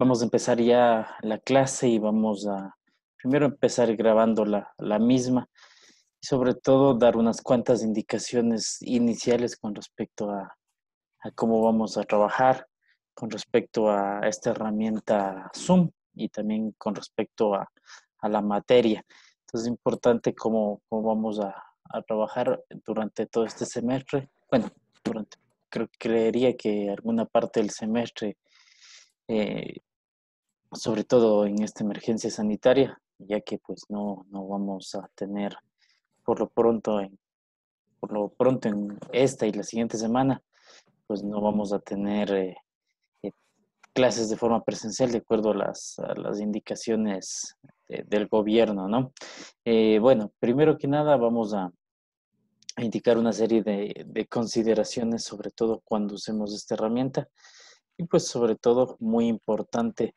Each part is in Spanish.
Vamos a empezar ya la clase y vamos a primero empezar grabando la, misma y sobre todo dar unas cuantas indicaciones iniciales con respecto a, a cómo vamos a trabajar, con respecto a esta herramienta Zoom y también con respecto a, a la materia. Entonces es importante cómo, cómo vamos a, a, trabajar durante todo este semestre. Bueno, durante, creo, creería que alguna parte del semestre eh, sobre todo en esta emergencia sanitaria, ya que pues no, vamos a tener por lo pronto en, por lo pronto en esta y la siguiente semana, pues no vamos a tener eh, eh, clases de forma presencial de acuerdo a las, indicaciones del gobierno, ¿no? Eh, bueno, primero que nada vamos a, indicar una serie de, de consideraciones, sobre todo cuando usemos esta herramienta, y pues sobre todo muy importante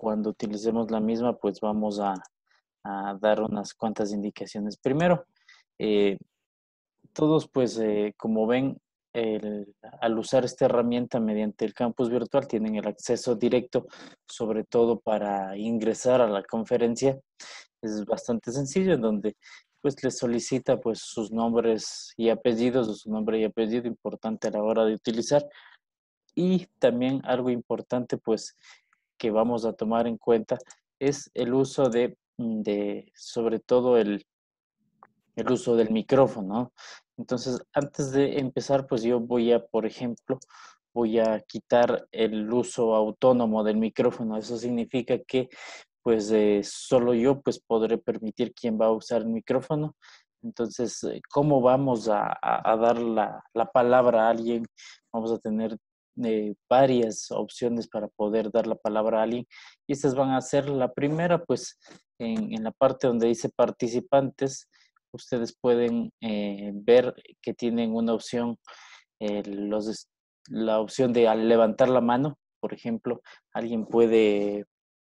cuando utilicemos la misma, pues vamos a, dar unas cuantas indicaciones. Primero, eh, todos, pues, eh, como ven, al usar esta herramienta mediante el campus virtual tienen el acceso directo, sobre todo para ingresar a la conferencia. Es bastante sencillo, en donde pues les solicita pues sus nombres y apellidos su nombre y apellido importante a la hora de utilizar. Y también algo importante pues que vamos a tomar en cuenta es el uso de, mm, sobre todo el, el uso del micrófono. Entonces, antes de empezar, pues yo voy a, por ejemplo, voy a quitar el uso autónomo del micrófono. Eso significa que pues eh, solo yo pues podré permitir quién va a usar el micrófono. Entonces, eh, ¿cómo vamos a, dar la, la, palabra a alguien? Vamos a tener eh, varias opciones para poder dar la palabra a alguien y estas van a ser la primera, pues en, la parte donde dice participantes, ustedes pueden eh, ver que tienen una opción, eh, los, la opción de al levantar la mano, por ejemplo, alguien puede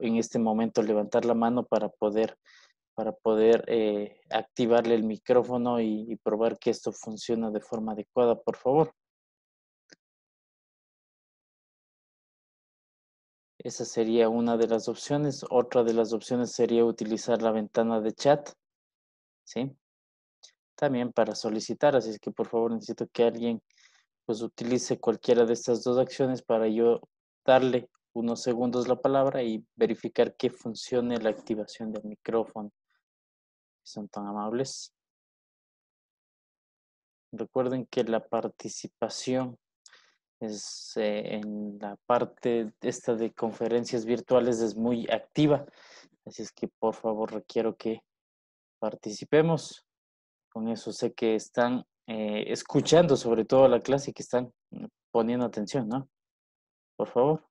en este momento levantar la mano para poder para poder activarle el micrófono y, probar que esto funciona de forma adecuada, por favor. Esa sería una de las opciones. Otra de las opciones sería utilizar la ventana de chat, ¿sí? También para solicitar, así es que por favor necesito que alguien pues utilice cualquiera de estas dos acciones para yo darle unos segundos la palabra y verificar que funcione la activación del micrófono. Son tan amables. Recuerden que la participación es, eh, en la parte esta de conferencias virtuales es muy activa, así es que por favor requiero que participemos. Con eso sé que están eh, escuchando sobre todo la clase y que están eh, poniendo atención, ¿no? Por favor.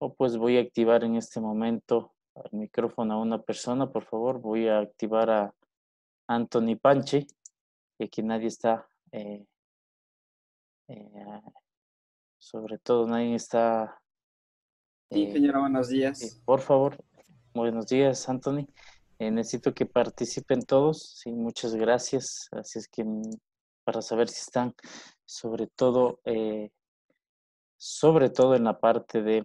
O pues voy a activar en este momento el micrófono a una persona, por favor. Voy a activar a Anthony Panche, que aquí nadie está eh, sobre todo nadie está... Sí, eh, señora, buenos eh, días. por favor, buenos días, Anthony. necesito que participen todos. Sí, muchas gracias. Así es que mm, para saber si están, sobre todo, eh, sobre todo en la parte de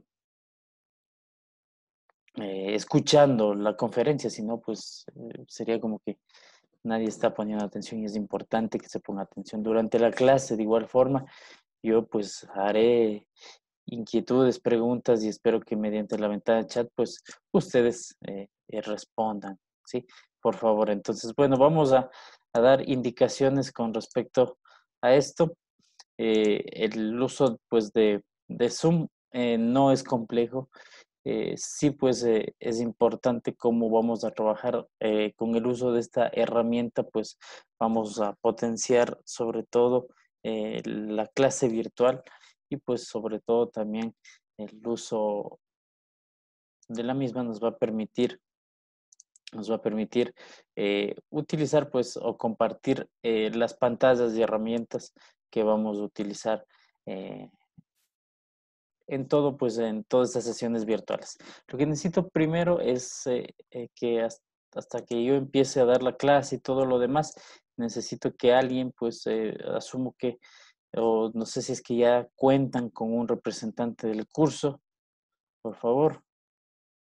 eh, escuchando la conferencia, si no, pues sería como que nadie está poniendo atención y es importante que se ponga atención. Durante la clase, de igual forma, yo pues haré inquietudes, preguntas y espero que mediante la ventana de chat pues ustedes eh, eh, respondan, ¿sí? Por favor, entonces, bueno, vamos a, dar indicaciones con respecto a esto. Eh, el uso pues de, de Zoom no es complejo, eh, sí pues eh, es importante cómo vamos a trabajar eh, con el uso de esta herramienta, pues vamos a potenciar sobre todo la clase virtual y pues sobre todo también el uso de la misma nos va a permitir nos va a permitir utilizar pues o compartir las pantallas y herramientas que vamos a utilizar en todo, pues en todas estas sesiones virtuales. Lo que necesito primero es eh, eh, que hasta, que yo empiece a dar la clase y todo lo demás, necesito que alguien, pues eh, asumo que, o no sé si es que ya cuentan con un representante del curso, por favor.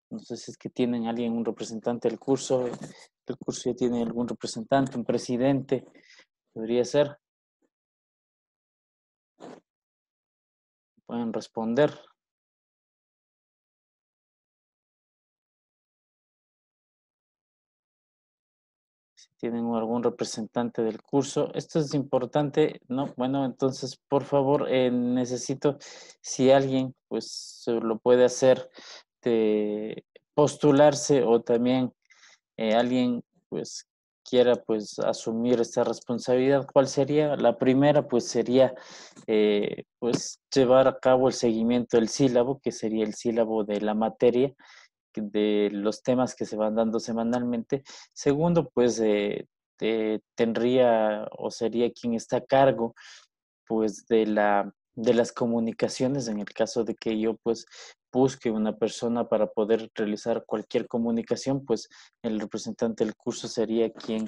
No sé si es que tienen alguien, un representante del curso, el curso ya tiene algún representante, un presidente, podría ser. Pueden responder. Si tienen algún representante del curso. Esto es importante, ¿no? Bueno, entonces, por favor, eh, necesito, si alguien, pues, lo puede hacer, de postularse o también eh, alguien, pues, quiera pues asumir esta responsabilidad. ¿Cuál sería? La primera pues sería eh, pues llevar a cabo el seguimiento del sílabo, que sería el sílabo de la materia, de los temas que se van dando semanalmente. Segundo pues eh, eh, tendría o sería quien está a cargo pues de la de las comunicaciones en el caso de que yo pues busque una persona para poder realizar cualquier comunicación, pues el representante del curso sería quien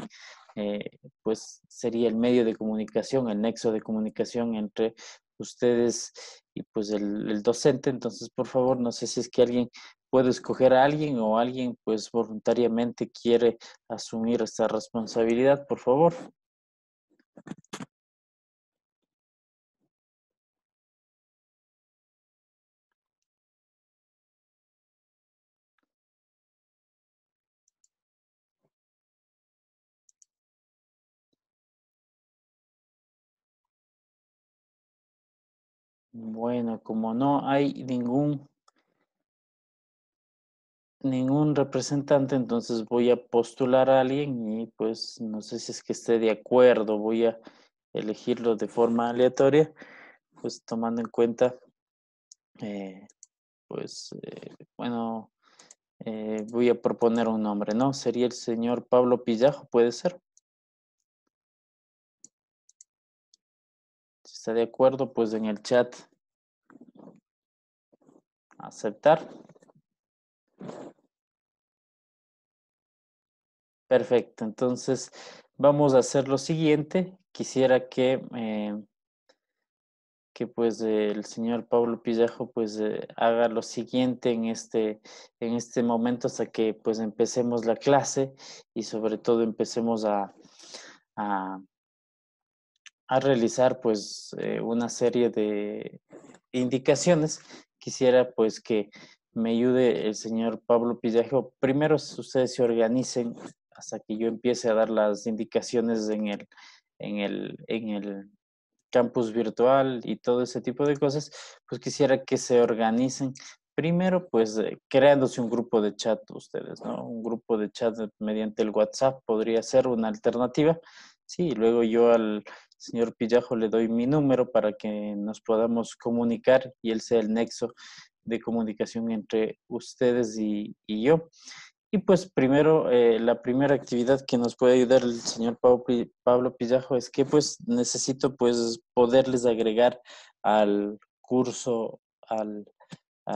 eh, pues sería el medio de comunicación, el nexo de comunicación entre ustedes y pues el, el, docente. Entonces, por favor, no sé si es que alguien puede escoger a alguien o alguien pues voluntariamente quiere asumir esta responsabilidad, por favor. Bueno, como no hay ningún ningún representante, entonces voy a postular a alguien y pues no sé si es que esté de acuerdo, voy a elegirlo de forma aleatoria, pues tomando en cuenta, eh, pues eh, bueno, eh, voy a proponer un nombre, ¿no? Sería el señor Pablo Pillajo, puede ser. de acuerdo, pues en el chat. Aceptar. Perfecto, entonces vamos a hacer lo siguiente. Quisiera que, eh, que pues el señor Pablo Pillejo pues eh, haga lo siguiente en este, en este momento hasta que pues empecemos la clase y sobre todo empecemos a a realizar pues eh, una serie de indicaciones, quisiera pues que me ayude el señor Pablo Pillajo. Primero ustedes se organicen hasta que yo empiece a dar las indicaciones en el, en el, en el campus virtual y todo ese tipo de cosas, pues quisiera que se organicen primero, pues eh, creándose un grupo de chat ustedes, ¿no? Un grupo de chat mediante el WhatsApp podría ser una alternativa Sí, luego yo al señor Pillajo le doy mi número para que nos podamos comunicar y él sea el nexo de comunicación entre ustedes y, yo. Y pues primero, eh, la primera actividad que nos puede ayudar el señor Pablo Pillajo es que pues necesito pues poderles agregar al curso, a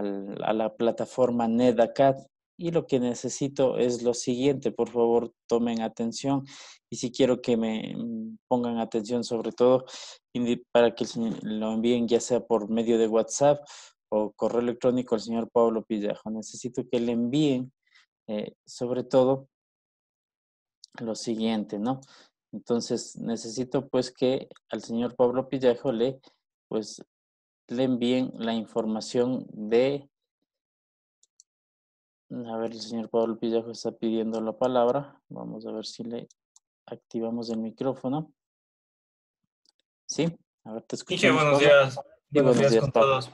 la plataforma NEDACAD y lo que necesito es lo siguiente, por favor tomen atención y si quiero que me mm, pongan atención sobre todo para que lo envíen ya sea por medio de WhatsApp o correo electrónico al señor Pablo Pillajo. Necesito que le envíen eh, sobre todo lo siguiente, ¿no? Entonces necesito pues que al señor Pablo Pillajo le pues le envíen la información de a ver, el señor Pablo Pillajo está pidiendo la palabra. Vamos a ver si le activamos el micrófono. Sí, a ver, te escucho. buenos días. Buenos, días, días todos.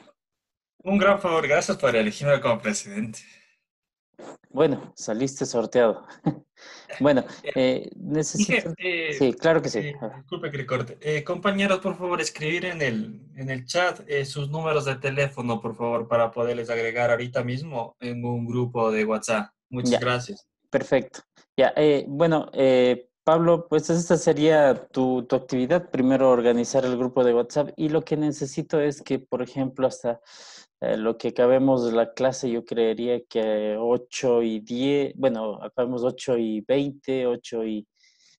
Un gran favor, gracias por elegirme como presidente. Bueno, saliste sorteado. bueno, eh, eh, necesito... Eh, sí, claro que sí. disculpe que le corte. compañeros, por favor, escribir en el, en el chat sus números de teléfono, por favor, para poderles agregar ahorita mismo en un grupo de WhatsApp. Muchas gracias. Perfecto. Ya, bueno, Pablo, pues esta sería tu, tu actividad. Primero organizar el grupo de WhatsApp y lo que necesito es que, por ejemplo, hasta eh, lo que acabemos la clase, yo creería que 8 y 10, bueno, acabemos 8 y 20, 8 y,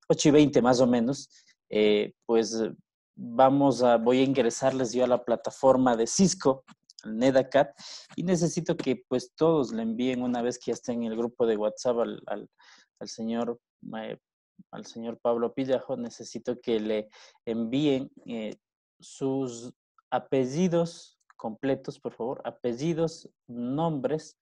ocho y 20 más o menos, eh, pues eh, vamos a, voy a ingresarles yo a la plataforma de Cisco, al NedaCat, y necesito que pues todos le envíen una vez que ya estén en el grupo de WhatsApp al, al, señor. al señor Pablo Pillajo, necesito que le envíen sus apellidos completos, por favor, apellidos, nombres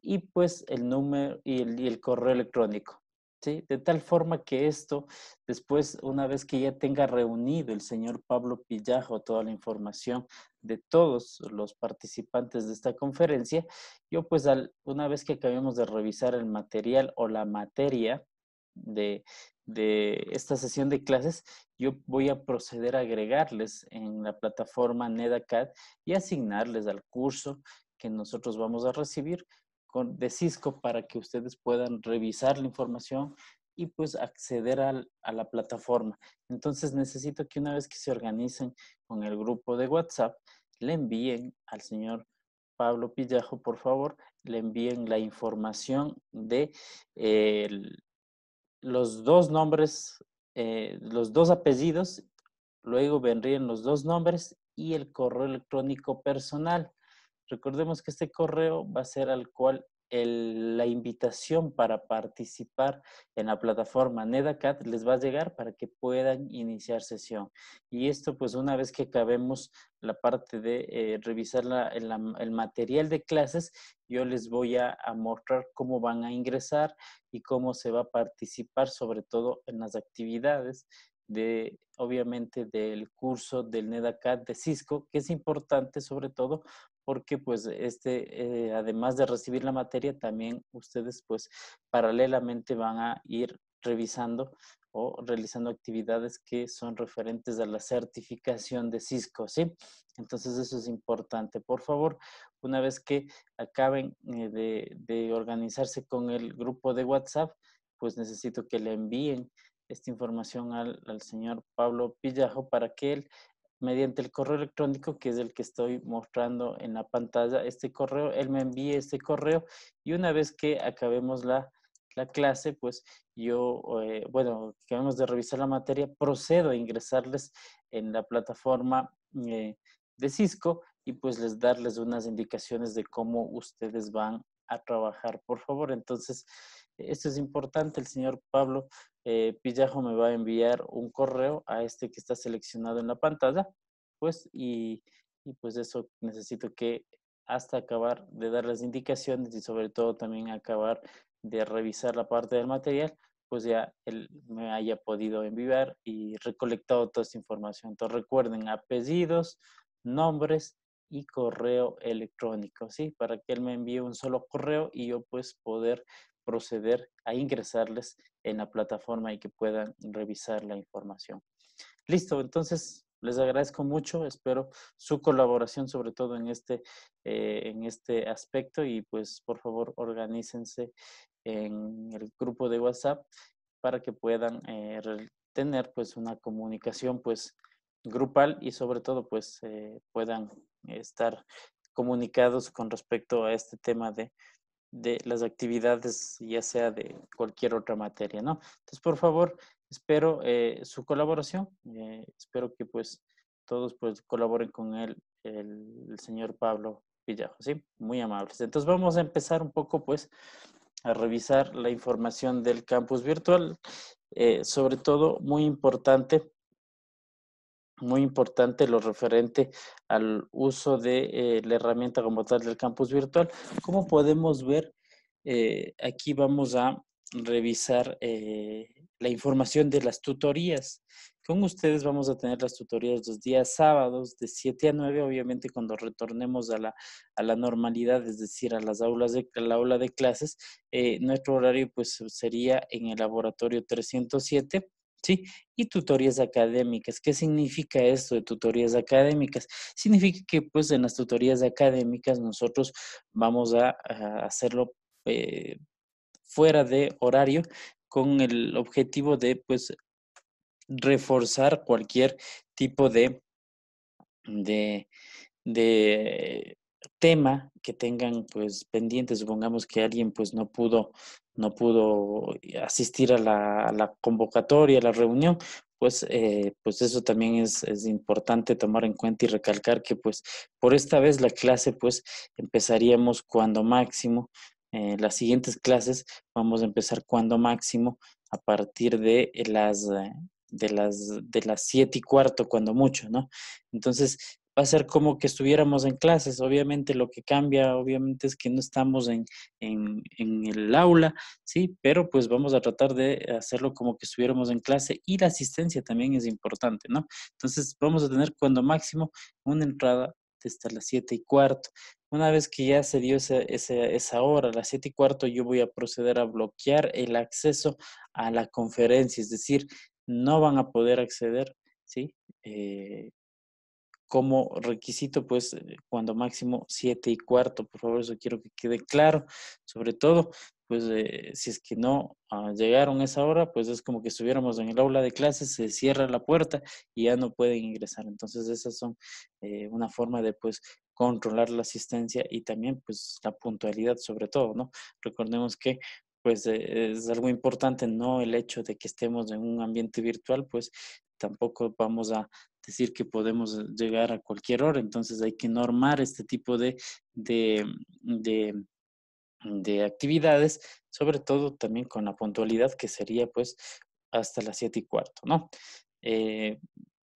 y pues el número y el, correo electrónico. ¿sí? De tal forma que esto, después, una vez que ya tenga reunido el señor Pablo Pillajo toda la información de todos los participantes de esta conferencia, yo pues una vez que acabemos de revisar el material o la materia de de esta sesión de clases, yo voy a proceder a agregarles en la plataforma NedaCAD y asignarles al curso que nosotros vamos a recibir con, de Cisco para que ustedes puedan revisar la información y pues acceder a la plataforma. Entonces necesito que una vez que se organicen con el grupo de WhatsApp, le envíen al señor Pablo Pillajo, por favor, le envíen la información de el, los dos nombres, eh, los dos apellidos, luego vendrían los dos nombres y el correo electrónico personal. Recordemos que este correo va a ser al cual la invitación para participar en la plataforma NedaCat les va a llegar para que puedan iniciar sesión. Y esto, pues una vez que acabemos la parte de eh, revisar el, material de clases, yo les voy a, a, mostrar cómo van a ingresar y cómo se va a participar, sobre todo en las actividades de, obviamente, del curso del NEDACAT de Cisco, que es importante sobre todo porque pues este, eh, además de recibir la materia, también ustedes pues paralelamente van a ir revisando o realizando actividades que son referentes a la certificación de Cisco, ¿sí? Entonces eso es importante. Por favor, una vez que acaben eh, de, organizarse con el grupo de WhatsApp, pues necesito que le envíen esta información al, al, señor Pablo Pillajo para que él mediante el correo electrónico que es el que estoy mostrando en la pantalla. Este correo, él me envía este correo y una vez que acabemos la, la clase, pues yo, eh, bueno, acabemos de revisar la materia, procedo a ingresarles en la plataforma eh, de Cisco y pues les darles unas indicaciones de cómo ustedes van a trabajar, por favor. Entonces, esto es importante, el señor Pablo eh, Pillajo me va a enviar un correo a este que está seleccionado en la pantalla, pues, y, y pues eso necesito que hasta acabar de dar las indicaciones y sobre todo también acabar de revisar la parte del material, pues ya él me haya podido enviar y recolectado toda esta información. Entonces recuerden apellidos, nombres y correo electrónico, ¿sí? Para que él me envíe un solo correo y yo pues poder proceder a ingresarles en la plataforma y que puedan revisar la información. Listo, entonces les agradezco mucho, espero su colaboración sobre todo en este, eh, en este aspecto y pues por favor organícense en el grupo de WhatsApp para que puedan eh, tener pues una comunicación pues grupal y sobre todo pues eh, puedan estar comunicados con respecto a este tema de de las actividades, ya sea de cualquier otra materia, ¿no? Entonces, por favor, espero eh, su colaboración, eh, espero que pues todos pues colaboren con él, el, señor Pablo Villajo, ¿sí? Muy amables. Entonces, vamos a empezar un poco pues a revisar la información del campus virtual, eh, sobre todo muy importante muy importante lo referente al uso de eh, la herramienta como tal del campus virtual. Como podemos ver, eh, aquí vamos a revisar eh, la información de las tutorías. Con ustedes vamos a tener las tutorías los días sábados de 7 a 9, obviamente cuando retornemos a la, normalidad, es decir, a las aulas de, la aula de clases. nuestro horario pues sería en el laboratorio 307 ¿sí? Y tutorías académicas. ¿Qué significa esto de tutorías académicas? Significa que pues en las tutorías académicas nosotros vamos a, hacerlo eh, fuera de horario con el objetivo de pues reforzar cualquier tipo de, de, de tema que tengan pues pendiente. Supongamos que alguien pues no pudo no pudo asistir a la, convocatoria, a la reunión, pues, eh, pues eso también es, importante tomar en cuenta y recalcar que pues por esta vez la clase pues empezaríamos cuando máximo, eh, las siguientes clases vamos a empezar cuando máximo a partir de las... Eh, de las, de las siete y cuarto, cuando mucho, ¿no? Entonces, va a ser como que estuviéramos en clases. Obviamente lo que cambia, obviamente es que no estamos en, el aula, ¿sí? Pero pues vamos a tratar de hacerlo como que estuviéramos en clase y la asistencia también es importante, ¿no? Entonces vamos a tener cuando máximo una entrada hasta las 7 y cuarto. Una vez que ya se dio esa, hora, las 7 y cuarto, yo voy a proceder a bloquear el acceso a la conferencia, es decir, no van a poder acceder ¿sí? Eh, como requisito, pues, eh, cuando máximo siete y cuarto. Por favor, eso quiero que quede claro. Sobre todo, pues, eh, si es que no ah, llegaron esa hora, pues es como que estuviéramos en el aula de clases, se cierra la puerta y ya no pueden ingresar. Entonces, esas son eh, una forma de, pues, controlar la asistencia y también, pues, la puntualidad, sobre todo, ¿no? Recordemos que pues es algo importante, no el hecho de que estemos en un ambiente virtual, pues tampoco vamos a decir que podemos eh, llegar a cualquier hora, entonces hay que normar este tipo de, de, actividades, sobre todo también con la puntualidad que sería pues hasta las 7 y cuarto, ¿no? Eh,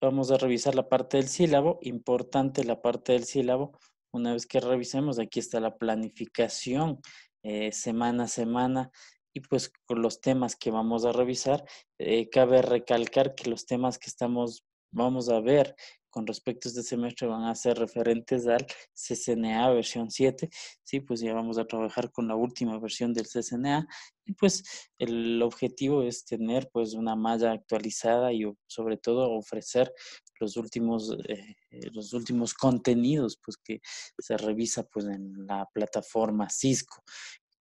vamos a revisar la parte del sílabo, importante la parte del sílabo, una vez que revisemos, aquí está la planificación eh, semana a semana y pues con los temas que vamos a revisar, cabe recalcar que los temas que estamos vamos a ver con respecto a este semestre van a ser referentes al CCNA versión 7, ¿sí? Pues ya vamos a trabajar con la última versión del CCNA y pues el objetivo es tener pues una malla actualizada y sobre todo ofrecer los últimos, eh, los últimos contenidos pues que se revisa pues en la plataforma Cisco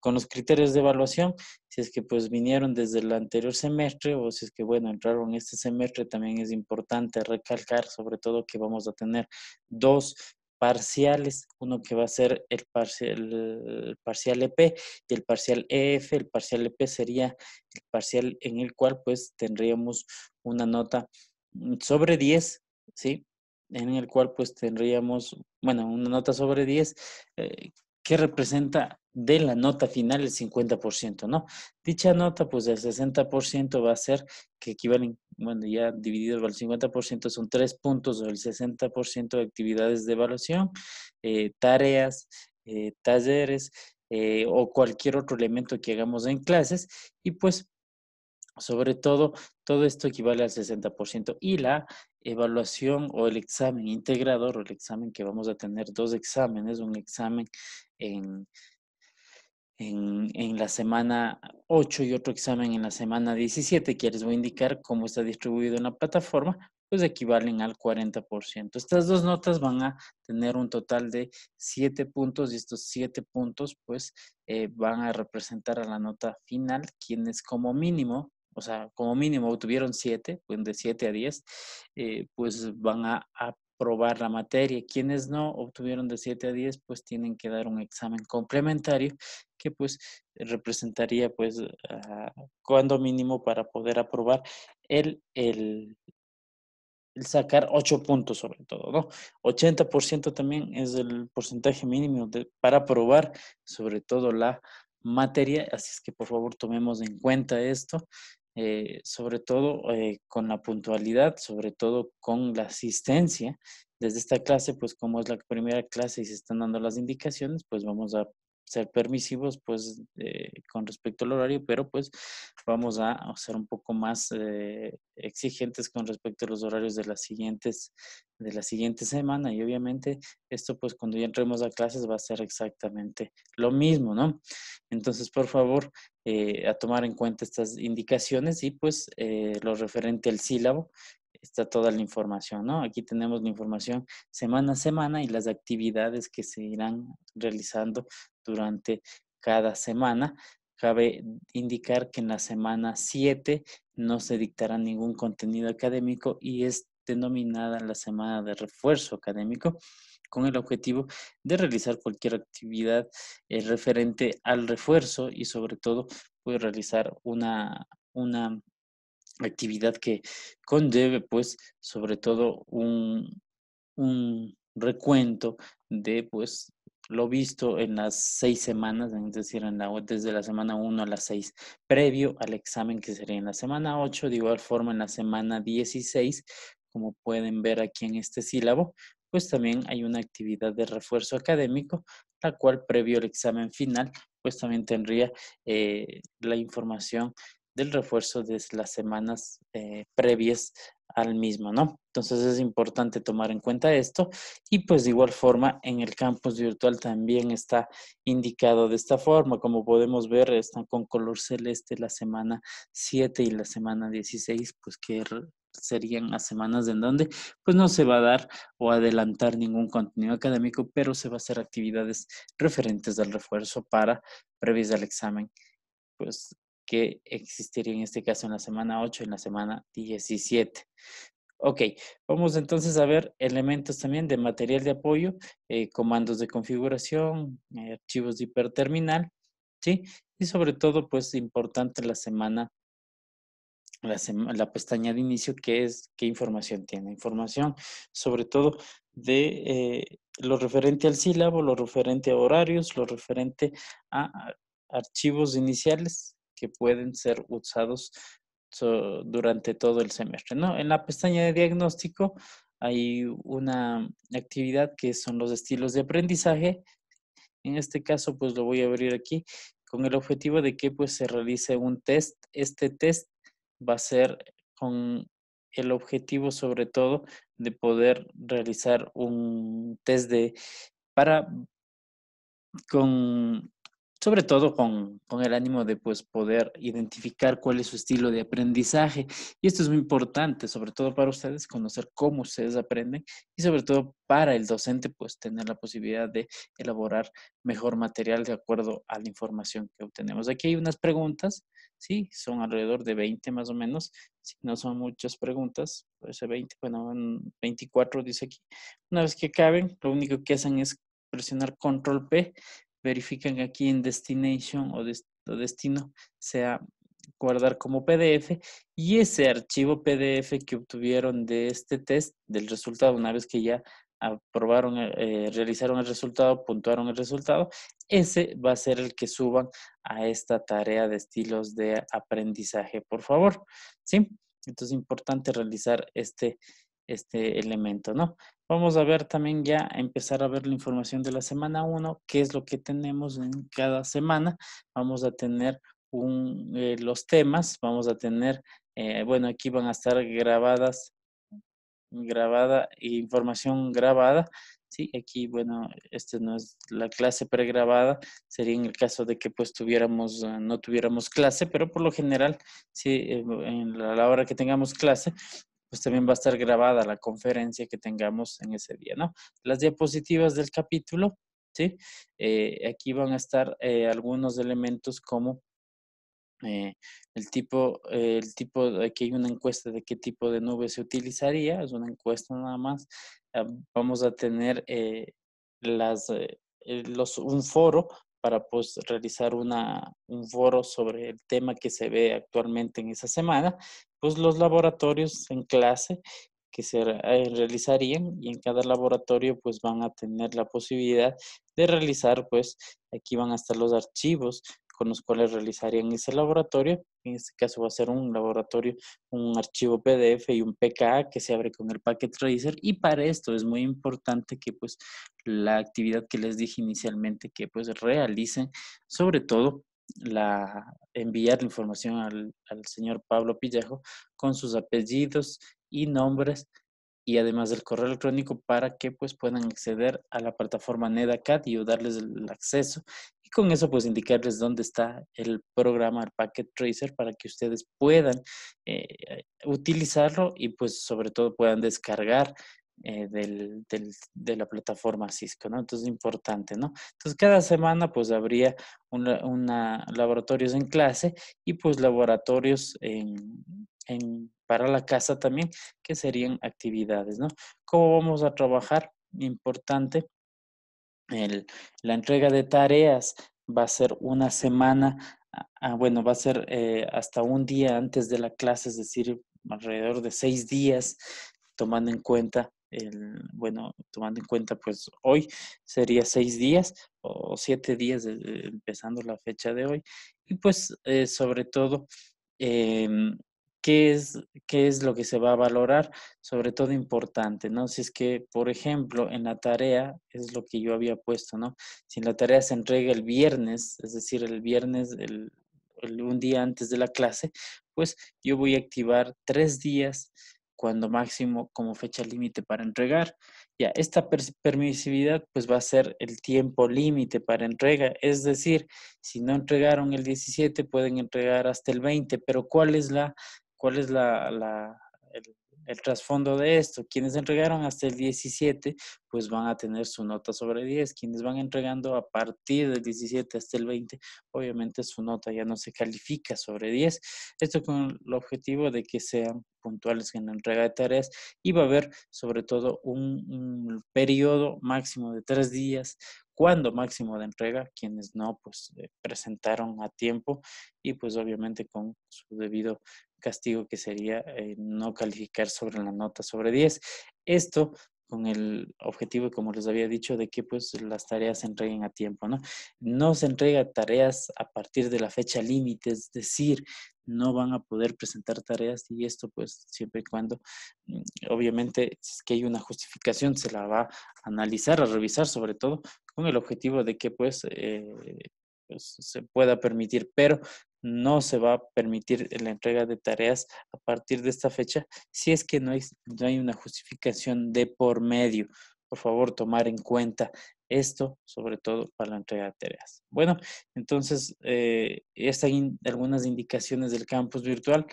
con los criterios de evaluación, si es que pues vinieron desde el anterior semestre o si es que bueno, entraron este semestre, también es importante recalcar sobre todo que vamos a tener dos parciales, uno que va a ser el parcial, parcial EP y el parcial EF. El parcial EP sería el parcial en el cual pues tendríamos una nota mm, sobre 10, ¿sí? En el cual pues tendríamos, bueno, una nota sobre 10 eh, que representa de la nota final el 50%, ¿no? Dicha nota, pues el 60% va a ser que equivalen, bueno, ya dividido por el 50% son tres puntos o el 60% de actividades de evaluación, eh, tareas, eh, talleres eh, o cualquier otro elemento que hagamos en clases y pues sobre todo, todo esto equivale al 60%. Y la evaluación o el examen integrador o el examen que vamos a tener, dos exámenes, un examen en en, la semana 8 y otro examen en la semana 17, que les voy a indicar cómo está distribuido en la plataforma, pues equivalen al 40%. Estas dos notas van a tener un total de 7 puntos y estos 7 puntos pues eh, van a representar a la nota final, quienes como mínimo o sea, como mínimo obtuvieron 7, pues de 7 a 10, eh, pues van a, probar la materia. Quienes no obtuvieron de 7 a 10, pues tienen que dar un examen complementario que pues representaría pues ah, cuando mínimo para poder aprobar el, el, sacar 8 puntos sobre todo, ¿no? 80% también es el porcentaje mínimo para aprobar sobre todo la materia, así es que por favor tomemos en cuenta esto eh, sobre todo eh, con la puntualidad, sobre todo con la asistencia. Desde esta clase, pues como es la primera clase y se están dando las indicaciones, pues vamos a ser permisivos pues eh, con respecto al horario, pero pues vamos a ser un poco más exigentes con respecto a los horarios de las siguientes de la siguiente semana y obviamente esto pues cuando ya entremos a clases va a ser exactamente lo mismo, ¿no? Entonces, por favor, eh, a tomar en cuenta estas indicaciones y pues eh, lo referente al sílabo está toda la información, ¿no? Aquí tenemos la información semana a semana y las actividades que se irán realizando durante cada semana. Cabe indicar que en la semana 7 no se dictará ningún contenido académico y es denominada la semana de refuerzo académico con el objetivo de realizar cualquier actividad eh, referente al refuerzo y sobre todo pues, realizar una, una actividad que conlleve pues sobre todo un, un recuento de pues lo visto en las seis semanas, es decir, en la, desde la semana 1 a las seis previo al examen que sería en la semana 8, de igual forma en la semana 16, como pueden ver aquí en este sílabo, pues también hay una actividad de refuerzo académico, la cual previo al examen final, pues también tendría eh, la información del refuerzo de las semanas eh, previas al mismo, ¿no? Entonces es importante tomar en cuenta esto y pues de igual forma en el campus virtual también está indicado de esta forma, como podemos ver están con color celeste la semana 7 y la semana 16, pues que serían las semanas en donde pues no se va a dar o adelantar ningún contenido académico, pero se va a hacer actividades referentes al refuerzo para previas al examen, pues que existiría en este caso en la semana 8 y en la semana 17. Ok, vamos entonces a ver elementos también de material de apoyo, eh, comandos de configuración, eh, archivos de hiperterminal, ¿sí? Y sobre todo, pues importante la semana la, pestaña de inicio, ¿qué es? ¿Qué información tiene? Información sobre todo de eh, lo referente al sílabo, lo referente a horarios, lo referente a archivos iniciales que pueden ser usados durante todo el semestre. ¿no? En la pestaña de diagnóstico hay una actividad que son los estilos de aprendizaje. En este caso, pues lo voy a abrir aquí con el objetivo de que pues, se realice un test. Este test va a ser con el objetivo sobre todo de poder realizar un test de para con sobre todo con, el ánimo de pues, poder identificar cuál es su estilo de aprendizaje. Y esto es muy importante, sobre todo para ustedes, conocer cómo ustedes aprenden y sobre todo para el docente, pues tener la posibilidad de elaborar mejor material de acuerdo a la información que obtenemos. Aquí hay unas preguntas, sí, son alrededor de 20 más o menos, si no son muchas preguntas, puede ser 20, bueno, 24 dice aquí. Una vez que caben, lo único que hacen es presionar control P verifican aquí en destination o, destino sea guardar como PDF y ese archivo PDF que obtuvieron de este test, del resultado, una vez que ya aprobaron, eh, eh, realizaron el resultado, puntuaron el resultado, ese va a ser el que suban a esta tarea de estilos de aprendizaje, por favor. ¿Sí? Entonces es importante realizar este, este elemento, ¿no? Vamos a ver también ya, empezar a ver la información de la semana 1, qué es lo que tenemos en cada semana. Vamos a tener un, eh, los temas, vamos a tener, eh, bueno, aquí van a estar grabadas, grabada, información grabada, Sí, aquí, bueno, esta no es la clase pregrabada, sería en el caso de que pues tuviéramos, no tuviéramos clase, pero por lo general, sí, eh, a la hora que tengamos clase, pues también va a estar grabada la conferencia que tengamos en ese día, ¿no? Las diapositivas del capítulo, ¿sí? Eh, aquí van a estar eh, algunos elementos como eh, el tipo, el tipo, aquí hay una encuesta de qué tipo de nube se utilizaría, es una encuesta nada más. Ah, vamos a tener las, los, un foro para pues, realizar un foro sobre el tema que se ve actualmente en esa semana, pues los laboratorios en clase que se eh, realizarían y en cada laboratorio pues van a tener la posibilidad de realizar pues aquí van a estar los archivos con los cuales realizarían ese laboratorio. En este caso va a ser un laboratorio, un archivo PDF y un PKA que se abre con el Packet Tracer y para esto es muy importante que pues la actividad que les dije inicialmente que pues realicen sobre todo la, enviar la información al, al señor Pablo Pillejo con sus apellidos y nombres y además del correo electrónico para que pues puedan acceder a la plataforma NedaCat y darles el acceso y con eso pues indicarles dónde está el programa, el Packet Tracer para que ustedes puedan eh, eh, utilizarlo y pues sobre todo puedan descargar eh, de la plataforma Cisco, ¿no? Entonces es importante, ¿no? Entonces cada semana pues habría laboratorios en clase y pues laboratorios en, para la casa también, que serían actividades, ¿no? ¿Cómo vamos a trabajar? Importante, la entrega de tareas va a ser una semana, ah, ah, bueno, va a ser eh, hasta un día antes de la clase, es decir, alrededor de seis días, tomando en cuenta el, bueno, tomando en cuenta, pues hoy sería seis días o siete días eh, empezando la fecha de hoy. Y pues, eh, sobre todo, em, qué es, qué es lo que se va a valorar, sobre todo importante, ¿no? Si es que, por ejemplo, en la tarea, es lo que yo había puesto, ¿no? Si la tarea se entrega el viernes, es decir, el viernes, un día antes de la clase, pues yo voy a activar tres días cuando máximo como fecha límite para entregar. Ya, esta permisividad pues va a ser el tiempo límite para entrega, es decir, si no entregaron el 17 pueden entregar hasta el 20, pero ¿cuál es la cuál es el, trasfondo de esto. Quienes entregaron hasta el 17, pues van a tener su nota sobre 10. Quienes van entregando a partir del 17 hasta el 20, obviamente su nota ya no se califica sobre 10. Esto con el objetivo de que sean puntuales en la entrega de tareas y va a haber sobre todo un, periodo máximo de tres días ¿Cuándo máximo de entrega, quienes no, pues eh, presentaron a tiempo y pues obviamente con su debido castigo que sería eh, no calificar sobre la nota sobre 10. Esto con el objetivo, como les había dicho, de que pues las tareas se entreguen a tiempo, ¿no? No se entrega tareas a partir de la fecha límite, es decir, no van a poder presentar tareas y esto pues siempre y cuando, mm, obviamente, es que hay una justificación, se la va a analizar, a revisar sobre todo, con el objetivo de que pues, eh, pues se pueda permitir, pero no se va a permitir la entrega de tareas a partir de esta fecha si es que no hay, hay una justificación de por medio. Por favor, tomar en cuenta esto, sobre todo para la entrega de tareas. Bueno, entonces, eh, estas algunas indicaciones del campus virtual.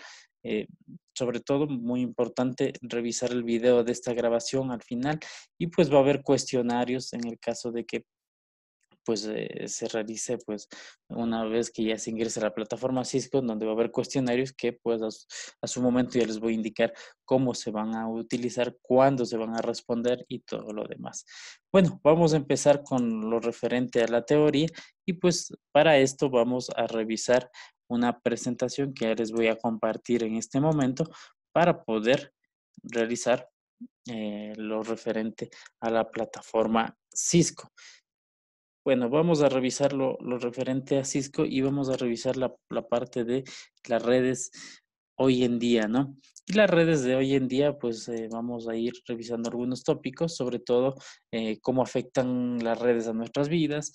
Eh, sobre todo, muy importante revisar el video de esta grabación al final y pues va a haber cuestionarios en el caso de que pues eh, se realice pues una vez que ya se ingrese a la plataforma Cisco, donde va a haber cuestionarios que pues a su, momento ya les voy a indicar cómo se van a utilizar, cuándo se van a responder y todo lo demás. Bueno, vamos a empezar con lo referente a la teoría y pues para esto vamos a revisar una presentación que ya les voy a compartir en este momento para poder realizar eh, lo referente a la plataforma Cisco. Bueno, vamos a revisar lo, referente a Cisco y vamos a revisar la, parte de las redes hoy en día, ¿no? Y las redes de hoy en día, pues eh, vamos a ir revisando algunos tópicos, sobre todo eh, cómo afectan las redes a nuestras vidas,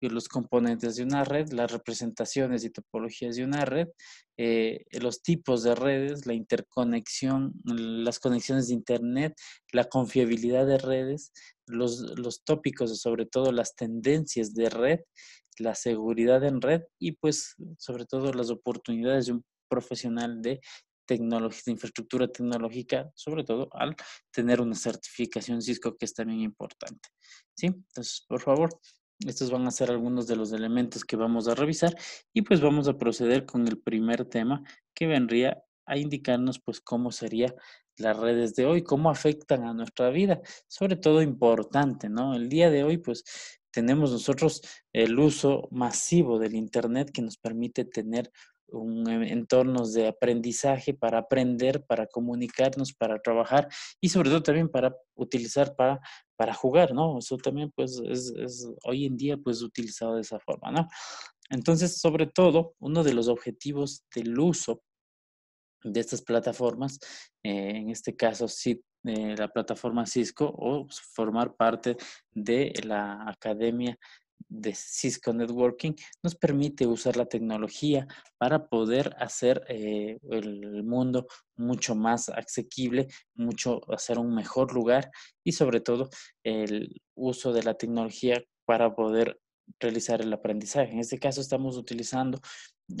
los componentes de una red, las representaciones y topologías de una red, eh, los tipos de redes, la interconexión, mm, las conexiones de Internet, la confiabilidad de redes, los, los tópicos, sobre todo las tendencias de red, la seguridad en red y pues sobre todo las oportunidades de un profesional de tecnología, de infraestructura tecnológica, sobre todo al tener una certificación Cisco que es también importante. ¿Sí? Entonces, por favor, estos van a ser algunos de los elementos que vamos a revisar y pues vamos a proceder con el primer tema que vendría a indicarnos pues cómo serían las redes de hoy, cómo afectan a nuestra vida, sobre todo importante, ¿no? El día de hoy pues tenemos nosotros el uso masivo del Internet que nos permite tener un, e, entornos de aprendizaje para aprender, para comunicarnos, para trabajar y sobre todo también para utilizar para, para jugar, ¿no? Eso también pues es, es hoy en día pues utilizado de esa forma, ¿no? Entonces, sobre todo, uno de los objetivos del uso de estas plataformas, eh, en este caso sí, eh, la plataforma Cisco, o formar parte de la Academia de Cisco Networking nos permite usar la tecnología para poder hacer eh, el mundo mucho más asequible, mucho hacer un mejor lugar y sobre todo el uso de la tecnología para poder realizar el aprendizaje. En este caso estamos utilizando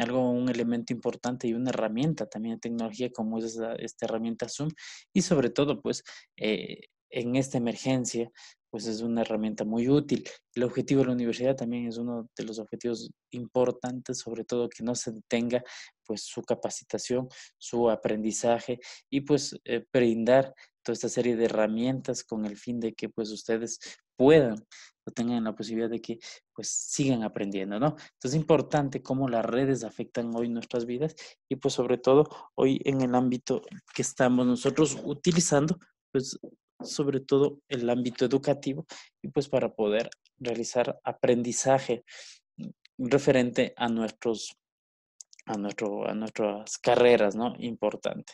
algo, un elemento importante y una herramienta también de tecnología como es esta, herramienta Zoom y sobre todo pues eh, en esta emergencia, pues es una herramienta muy útil. El objetivo de la universidad también es uno de los objetivos importantes, sobre todo que no se detenga pues su capacitación, su aprendizaje y pues eh, brindar toda esta serie de herramientas con el fin de que pues ustedes puedan o tengan la posibilidad de que pues sigan aprendiendo, ¿no? Entonces es importante cómo las redes afectan hoy nuestras vidas y pues sobre todo hoy en el ámbito que estamos nosotros utilizando pues sobre todo el ámbito educativo y pues para poder realizar aprendizaje referente a nuestros a, nuestro, a nuestras carreras, ¿no? Importante.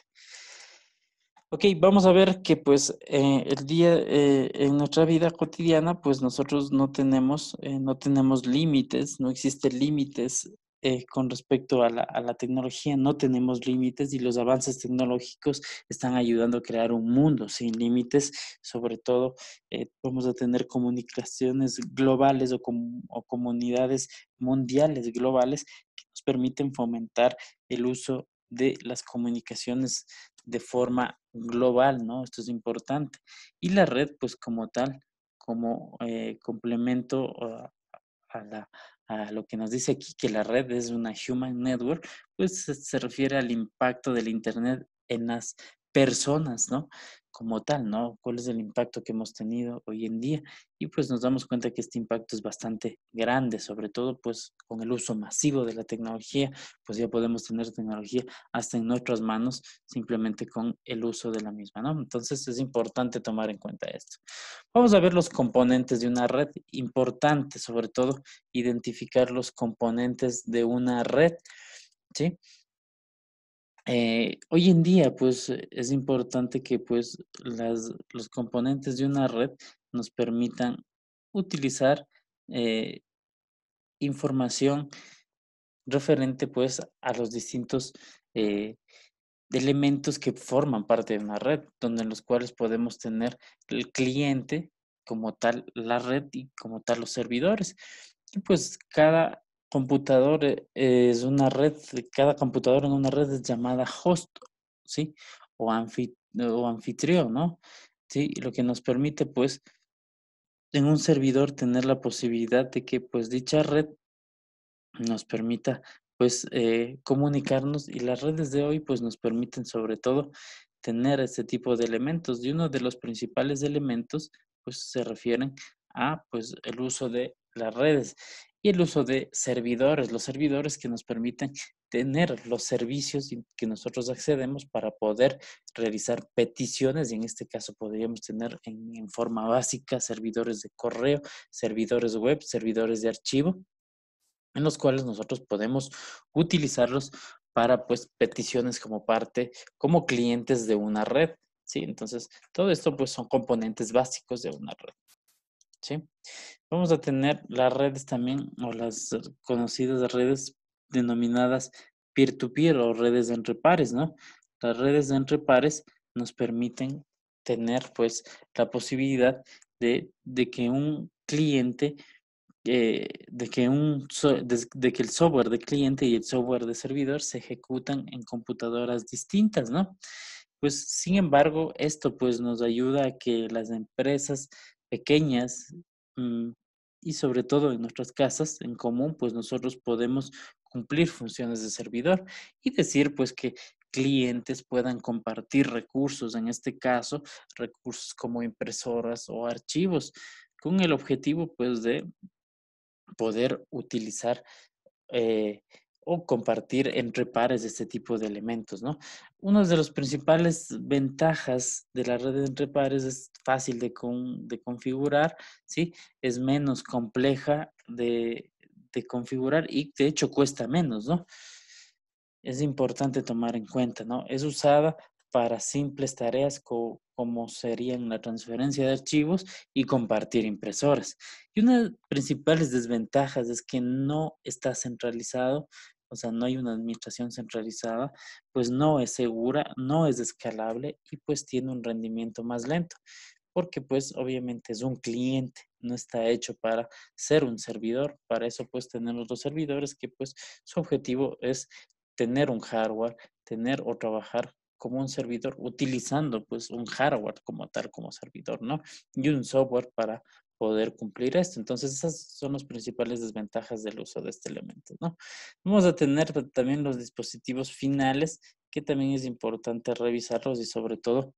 Ok, vamos a ver que pues eh, el día eh, en nuestra vida cotidiana pues nosotros no tenemos eh, no tenemos límites, no existen límites eh, con respecto a la, tecnología, no tenemos límites y los avances tecnológicos están ayudando a crear un mundo sin límites. Sobre todo, eh, vamos a tener comunicaciones globales o, comunidades mundiales globales que nos permiten fomentar el uso de las comunicaciones de forma global, ¿no? Esto es importante. Y la red, pues como tal, como eh, complemento a la, a lo que nos dice aquí que la red es una human network, pues se refiere al impacto del Internet en las personas, ¿no? como tal, ¿no? ¿Cuál es el impacto que hemos tenido hoy en día? Y pues nos damos cuenta que este impacto es bastante grande, sobre todo pues con el uso masivo de la tecnología, pues ya podemos tener tecnología hasta en nuestras manos simplemente con el uso de la misma, ¿no? Entonces es importante tomar en cuenta esto. Vamos a ver los componentes de una red, importante sobre todo identificar los componentes de una red, ¿sí? Eh, hoy en día, pues, eh, es importante que, pues, los componentes de una red nos permitan utilizar eh, información referente, pues, a los distintos elementos que forman parte de una red, donde en los cuales podemos tener el cliente como tal, la red y como tal los servidores. Y pues cada computador eh, es una red, cada computador en una red es llamada host, ¿sí? O, anfit o anfitrión, ¿no? ¿Sí? Lo que nos permite, pues, en un servidor tener la posibilidad de que, pues, dicha red nos permita, pues, eh, comunicarnos y las redes de hoy, pues, nos permiten sobre todo tener este tipo de elementos y uno de los principales elementos, pues, se refieren a, pues, el uso de las redes y el uso de servidores, los servidores que nos permiten tener los servicios que nosotros accedemos para poder realizar peticiones y en este caso podríamos tener en, forma básica servidores de correo, servidores web, servidores de archivo, en los cuales nosotros podemos utilizarlos para pues peticiones como parte, como clientes de una red. ¿sí? Entonces, todo esto pues son componentes básicos de una red. ¿sí? Vamos a tener las redes también, o las conocidas redes denominadas peer-to-peer o redes entre pares, ¿no? Las redes entre pares nos permiten tener pues la posibilidad de, de que un cliente, eh, de, que un, de, que el software de cliente y el software de servidor se ejecutan en computadoras distintas, ¿no? Pues sin embargo, esto pues nos ayuda a que las empresas pequeñas mm, y sobre todo en nuestras casas en común, pues nosotros podemos cumplir funciones de servidor y decir pues que clientes puedan compartir recursos, en este caso recursos como impresoras o archivos, con el objetivo pues de poder utilizar eh, o compartir entre pares este tipo de elementos, ¿no? Una de las principales ventajas de la red entre pares es fácil de, de configurar, ¿sí? Es menos compleja de, de, configurar y de hecho cuesta menos, ¿no? Es importante tomar en cuenta, ¿no? Es usada para simples tareas como serían la transferencia de archivos y compartir impresoras. Y una de las principales desventajas es que no está centralizado o sea, no hay una administración centralizada, pues no es segura, no es escalable y pues tiene un rendimiento más lento, porque pues obviamente es un cliente, no está hecho para ser un servidor, para eso pues tenemos los servidores que pues su objetivo es tener un hardware, tener o trabajar como un servidor utilizando pues un hardware como tal como servidor, ¿no? Y un software para poder cumplir esto. Entonces, esas son las principales desventajas del uso de este elemento, ¿no? Vamos a tener también los dispositivos finales, que también es importante revisarlos y sobre todo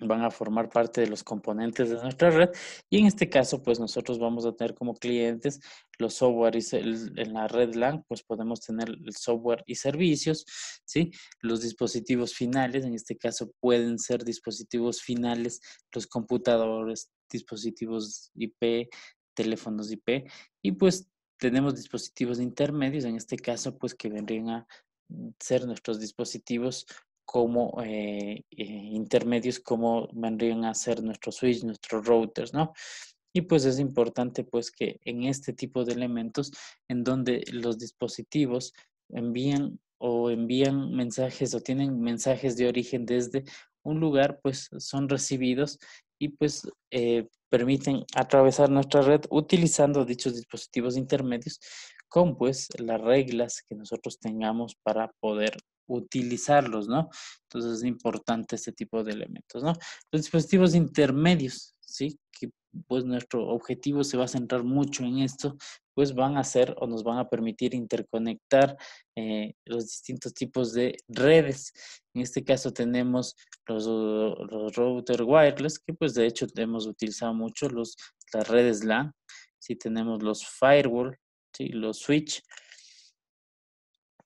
van a formar parte de los componentes de nuestra red y en este caso pues nosotros vamos a tener como clientes los software y en la red LAN pues podemos tener el software y servicios, ¿sí? Los dispositivos finales, en este caso pueden ser dispositivos finales, los computadores, dispositivos IP, teléfonos IP y pues tenemos dispositivos intermedios, en este caso pues que vendrían a ser nuestros dispositivos como eh, eh, intermedios como vendrían a ser nuestros switch, nuestros routers, ¿no? Y pues es importante pues que en este tipo de elementos en donde los dispositivos envían o envían mensajes o tienen mensajes de origen desde un lugar pues son recibidos y pues eh, permiten atravesar nuestra red utilizando dichos dispositivos intermedios con pues las reglas que nosotros tengamos para poder utilizarlos, ¿no? Entonces es importante este tipo de elementos, ¿no? Los dispositivos intermedios, ¿sí? Que pues nuestro objetivo se va a centrar mucho en esto, pues van a ser o nos van a permitir interconectar eh, los distintos tipos de redes. En este caso tenemos los, los router wireless, que pues de hecho hemos utilizado mucho los, las redes LAN, si tenemos los firewall, ¿sí? los switch,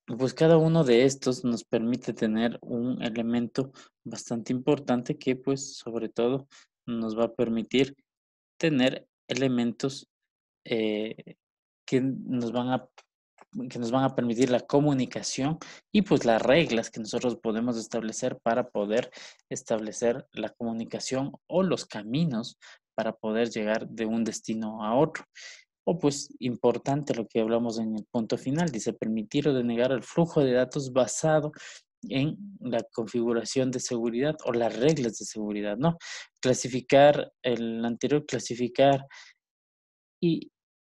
pues cada uno de estos nos permite tener un elemento bastante importante que pues sobre todo nos va a permitir tener elementos eh, que nos van a que nos van a permitir la comunicación y pues las reglas que nosotros podemos establecer para poder establecer la comunicación o los caminos para poder llegar de un destino a otro. O pues importante lo que hablamos en el punto final, dice permitir o denegar el flujo de datos basado en la configuración de seguridad o las reglas de seguridad, ¿no? Clasificar, el anterior, clasificar y,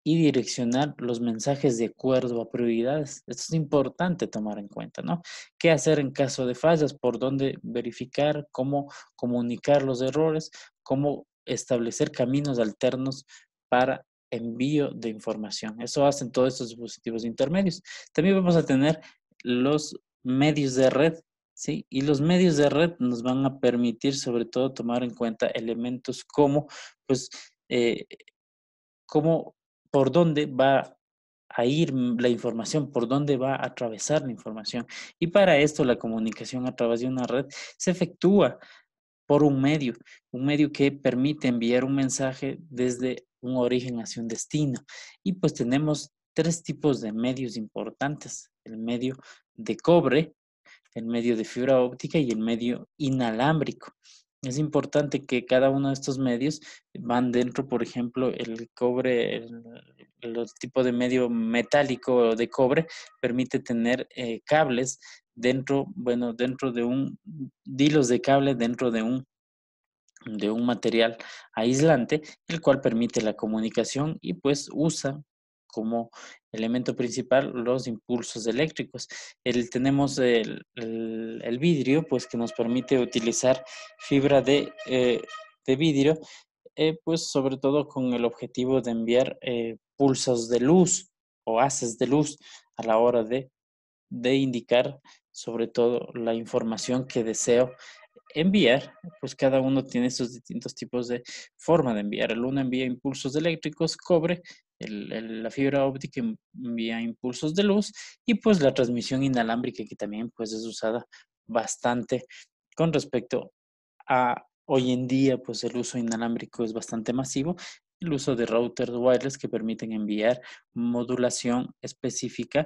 direccionar los mensajes de acuerdo a prioridades. Esto es importante tomar en cuenta, ¿no? ¿Qué hacer en caso de fallas? ¿Por dónde verificar? ¿Cómo comunicar los errores? ¿Cómo establecer caminos alternos para envío de información. Eso hacen todos estos dispositivos intermedios. También vamos a tener los medios de red, ¿sí? Y los medios de red nos van a permitir sobre todo tomar en cuenta elementos como, pues, eh, cómo, por dónde va a ir la información, por dónde va a atravesar la información. Y para esto la comunicación a través de una red se efectúa por un medio, un medio que permite enviar un mensaje desde un origen hacia un destino. Y pues tenemos tres tipos de medios importantes, el medio de cobre, el medio de fibra óptica y el medio inalámbrico. Es importante que cada uno de estos medios van dentro, por ejemplo, el cobre, el, tipo de medio metálico de cobre permite tener eh, cables dentro, bueno, dentro de un, hilos de cable dentro de un, de un material aislante, el cual permite la comunicación y pues usa como elemento principal los impulsos eléctricos. El, tenemos el, vidrio, pues que nos permite utilizar fibra de, eh, vidrio, eh, pues sobre todo con el objetivo de enviar eh, pulsos de luz o haces de luz a la hora de, de indicar sobre todo la información que deseo enviar, pues cada uno tiene sus distintos tipos de forma de enviar. El uno envía impulsos eléctricos, cobre, la fibra óptica envía impulsos de luz y pues la transmisión inalámbrica que también pues es usada bastante con respecto a hoy en día pues el uso inalámbrico es bastante masivo. El uso de routers wireless que permiten enviar modulación específica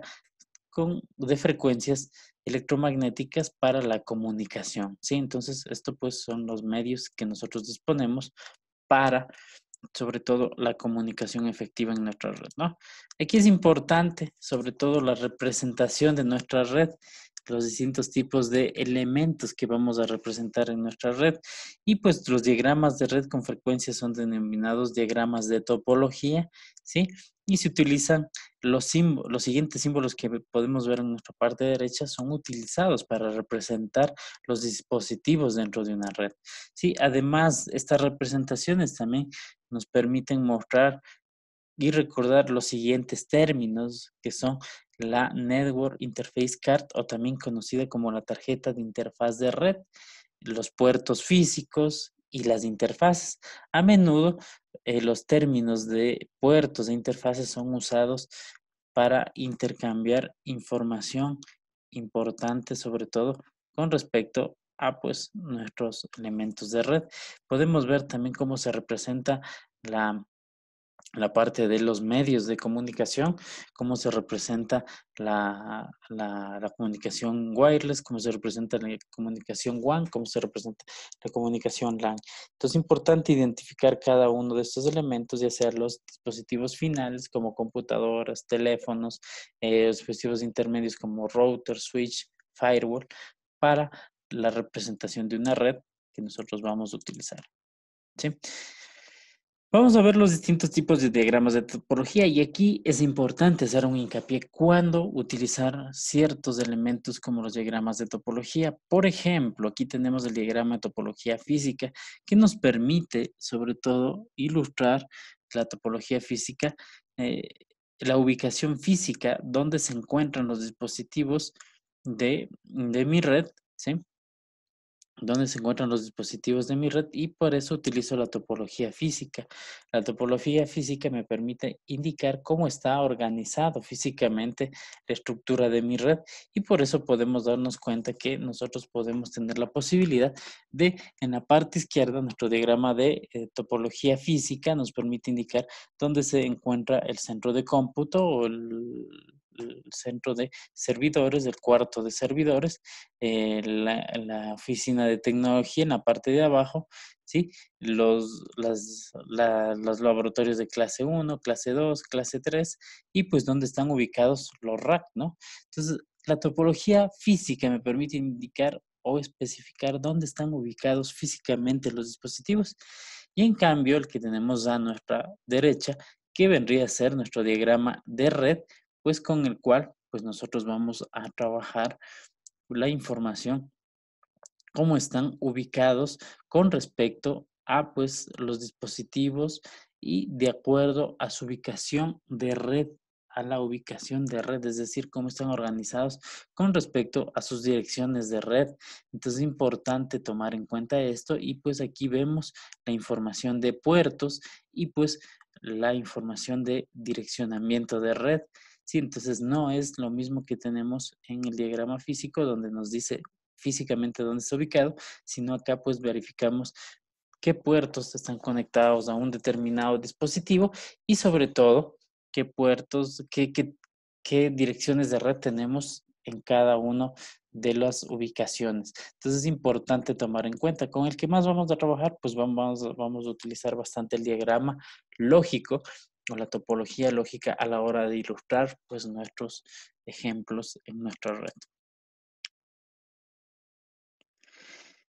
de frecuencias electromagnéticas para la comunicación. ¿sí? Entonces, esto pues son los medios que nosotros disponemos para, sobre todo, la comunicación efectiva en nuestra red. ¿no? Aquí es importante, sobre todo, la representación de nuestra red los distintos tipos de elementos que vamos a representar en nuestra red. Y pues los diagramas de red con frecuencia son denominados diagramas de topología, ¿sí? Y se utilizan los, los siguientes símbolos que podemos ver en nuestra parte derecha son utilizados para representar los dispositivos dentro de una red. ¿sí? Además, estas representaciones también nos permiten mostrar y recordar los siguientes términos que son la Network Interface Card o también conocida como la tarjeta de interfaz de red, los puertos físicos y las interfaces. A menudo eh, los términos de puertos e interfaces son usados para intercambiar información importante, sobre todo con respecto a pues, nuestros elementos de red. Podemos ver también cómo se representa la la parte de los medios de comunicación, cómo se representa la, comunicación wireless, cómo se representa la comunicación WAN, cómo se representa la comunicación LAN. Entonces es importante identificar cada uno de estos elementos, y hacer los dispositivos finales como computadoras, teléfonos, eh, dispositivos intermedios como router, switch, firewall, para la representación de una red que nosotros vamos a utilizar. ¿sí? Vamos a ver los distintos tipos de diagramas de topología y aquí es importante hacer un hincapié cuando utilizar ciertos elementos como los diagramas de topología. Por ejemplo, aquí tenemos el diagrama de topología física que nos permite sobre todo ilustrar la topología física, eh, la ubicación física donde se encuentran los dispositivos de, de mi red, Dónde se encuentran los dispositivos de mi red y por eso utilizo la topología física. La topología física me permite indicar cómo está organizado físicamente la estructura de mi red y por eso podemos darnos cuenta que nosotros podemos tener la posibilidad de en la parte izquierda nuestro diagrama de eh, topología física nos permite indicar dónde se encuentra el centro de cómputo o el centro de servidores, el cuarto de servidores, eh, la, oficina de tecnología en la parte de abajo, ¿sí? los, los laboratorios de clase 1, clase 2, clase 3 y pues dónde están ubicados los rack, ¿no? Entonces, la topología física me permite indicar o especificar dónde están ubicados físicamente los dispositivos. Y en cambio, el que tenemos a nuestra derecha, que vendría a ser nuestro diagrama de red, pues con el cual pues nosotros vamos a trabajar la información, cómo están ubicados con respecto a pues los dispositivos y de acuerdo a su ubicación de red a la ubicación de red, es decir, cómo están organizados con respecto a sus direcciones de red. Entonces es importante tomar en cuenta esto y pues aquí vemos la información de puertos y pues la información de direccionamiento de red entonces no es lo mismo que tenemos en el diagrama físico donde nos dice físicamente dónde está ubicado, sino acá pues verificamos qué puertos están conectados a un determinado dispositivo y sobre todo qué puertos, qué, direcciones de red tenemos en cada uno de las ubicaciones. Entonces es importante tomar en cuenta. Con el que más vamos a trabajar, pues vamos, vamos a utilizar bastante el diagrama lógico la topología lógica a la hora de ilustrar pues, nuestros ejemplos en nuestra red.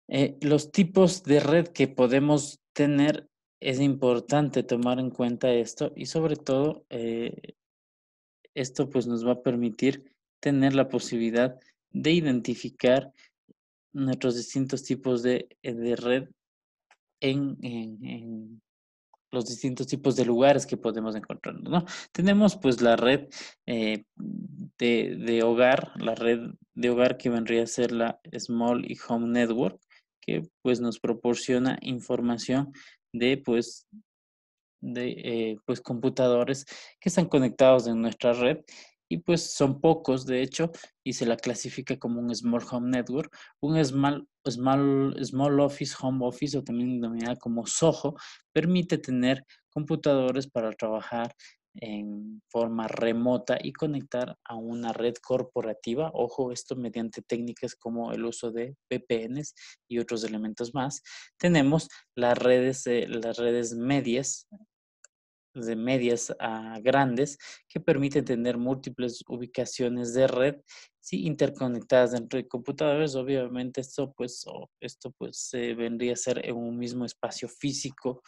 Eh, los tipos de red que podemos tener, es importante tomar en cuenta esto y sobre todo eh, esto pues nos va a permitir tener la posibilidad de identificar nuestros distintos tipos de, eh, red en, los distintos tipos de lugares que podemos encontrarnos, ¿no? Tenemos pues la red eh, de, hogar, la red de hogar que vendría a ser la Small y Home Network, que pues nos proporciona información de pues de eh, pues computadores que están conectados en nuestra red y pues son pocos de hecho y se la clasifica como un Small Home Network, un Small, small, small Office Home Office o también denominada como SOHO, permite tener computadores para trabajar en forma remota y conectar a una red corporativa. Ojo, esto mediante técnicas como el uso de VPNs y otros elementos más. Tenemos las redes, eh, las redes medias de medias a grandes que permiten tener múltiples ubicaciones de red sí, interconectadas dentro de computadores. Obviamente esto pues, esto, pues vendría a ser en un mismo espacio físico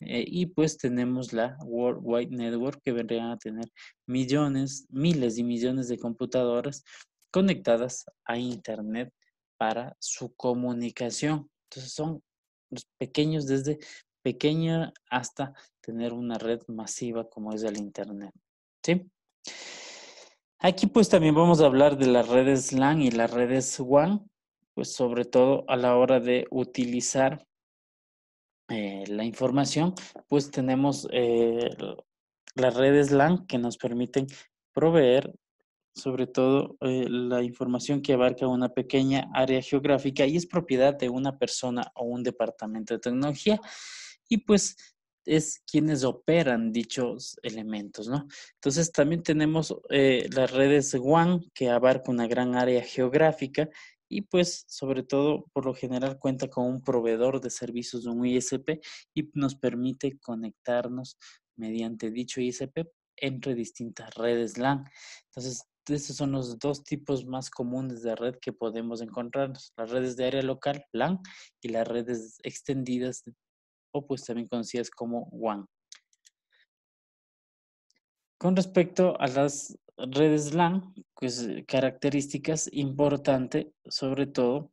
eh, y pues tenemos la World Wide Network que vendría a tener millones, miles y millones de computadoras conectadas a Internet para su comunicación. Entonces son los pues, pequeños desde pequeña hasta tener una red masiva como es el Internet. ¿sí? Aquí pues también vamos a hablar de las redes LAN y las redes WAN, pues sobre todo a la hora de utilizar eh, la información, pues tenemos eh, las redes LAN que nos permiten proveer sobre todo eh, la información que abarca una pequeña área geográfica y es propiedad de una persona o un departamento de tecnología y pues es quienes operan dichos elementos, ¿no? Entonces también tenemos eh, las redes WAN que abarca una gran área geográfica y pues sobre todo por lo general cuenta con un proveedor de servicios de un ISP y nos permite conectarnos mediante dicho ISP entre distintas redes LAN. Entonces, estos son los dos tipos más comunes de red que podemos encontrarnos, las redes de área local, LAN, y las redes extendidas o pues también conocidas como WAN. Con respecto a las redes LAN, pues eh, características importantes, sobre todo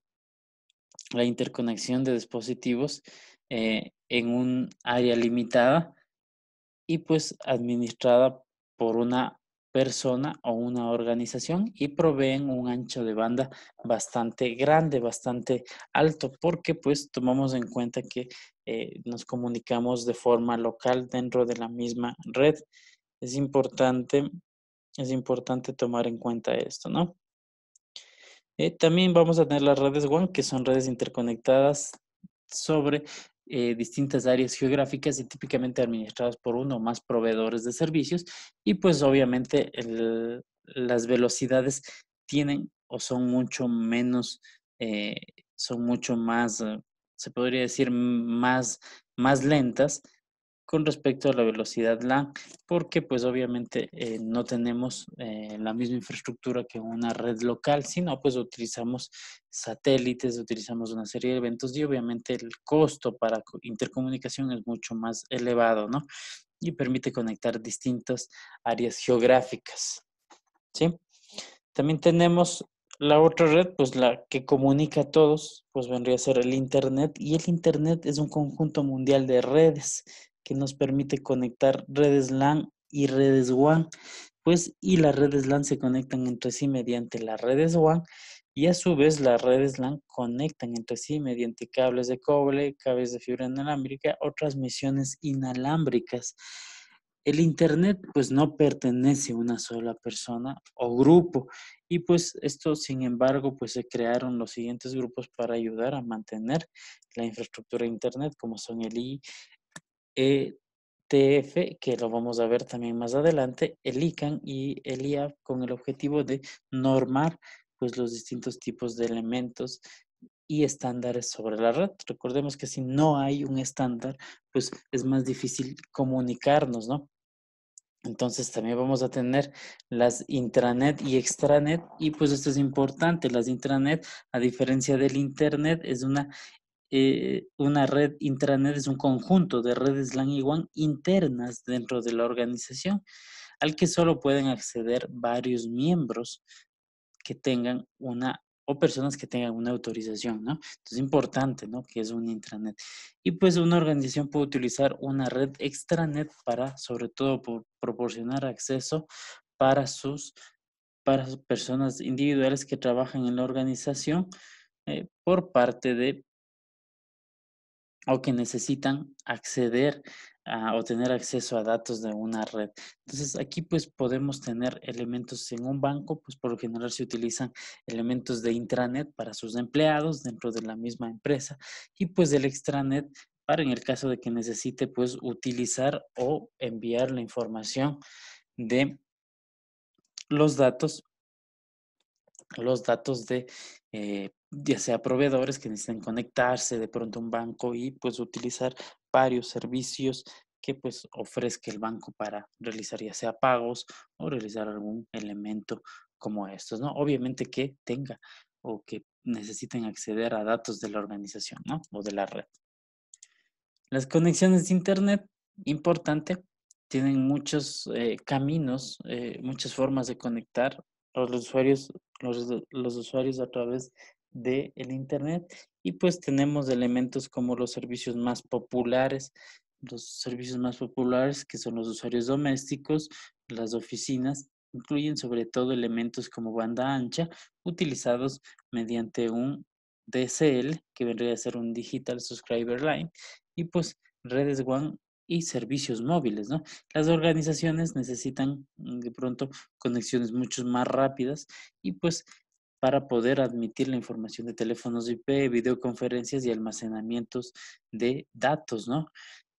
la interconexión de dispositivos eh, en un área limitada y pues administrada por una persona o una organización y proveen un ancho de banda bastante grande, bastante alto, porque pues tomamos en cuenta que eh, nos comunicamos de forma local dentro de la misma red. Es importante, es importante tomar en cuenta esto, ¿no? Eh, también vamos a tener las redes WAN, que son redes interconectadas sobre eh, distintas áreas geográficas y típicamente administradas por uno o más proveedores de servicios. Y pues obviamente las velocidades tienen o son mucho menos, son mucho más se podría decir, más, más lentas con respecto a la velocidad LAN, porque pues obviamente eh, no tenemos eh, la misma infraestructura que una red local, sino pues utilizamos satélites, utilizamos una serie de eventos y obviamente el costo para intercomunicación es mucho más elevado, ¿no? Y permite conectar distintas áreas geográficas, ¿sí? También tenemos la otra red, pues la que comunica a todos, pues vendría a ser el Internet. Y el Internet es un conjunto mundial de redes que nos permite conectar redes LAN y redes WAN. Pues, y las redes LAN se conectan entre sí mediante las redes WAN y a su vez las redes LAN conectan entre sí mediante cables de cobre, cables de fibra inalámbrica o transmisiones inalámbricas. El Internet pues no pertenece a una sola persona o grupo y pues esto, sin embargo, pues se crearon los siguientes grupos para ayudar a mantener la infraestructura de Internet, como son el IETF, que lo vamos a ver también más adelante, el ICANN y el IAP, con el objetivo de normar pues los distintos tipos de elementos y estándares sobre la red. Recordemos que si no hay un estándar, pues es más difícil comunicarnos, ¿no? Entonces también vamos a tener las intranet y extranet y pues esto es importante, las intranet a diferencia del internet es una, eh, una red intranet, es un conjunto de redes LAN y WAN internas dentro de la organización al que solo pueden acceder varios miembros que tengan una o personas que tengan una autorización, ¿no? Entonces es importante, ¿no? Que es un intranet. Y pues una organización puede utilizar una red extranet para, sobre todo, proporcionar acceso para sus para personas individuales que trabajan en la organización eh, por parte de o que necesitan acceder o tener acceso a datos de una red. Entonces aquí pues podemos tener elementos en un banco, pues por lo general se utilizan elementos de intranet para sus empleados dentro de la misma empresa y pues del extranet para en el caso de que necesite pues utilizar o enviar la información de los datos los datos de eh, ya sea proveedores que necesiten conectarse de pronto a un banco y pues utilizar varios servicios que pues ofrezca el banco para realizar ya sea pagos o realizar algún elemento como estos, ¿no? Obviamente que tenga o que necesiten acceder a datos de la organización, ¿no? O de la red. Las conexiones de Internet, importante, tienen muchos eh, caminos, eh, muchas formas de conectar los usuarios, los, usuarios a través del Internet. Y pues tenemos elementos como los servicios más populares, los servicios más populares que son los usuarios domésticos, las oficinas, incluyen sobre todo elementos como banda ancha utilizados mediante un DSL, que vendría a ser un Digital Subscriber Line, y pues redes WAN y servicios móviles, ¿no? Las organizaciones necesitan mm, de pronto conexiones mucho más rápidas y pues para poder admitir la información de teléfonos IP, videoconferencias y almacenamientos de datos, ¿no?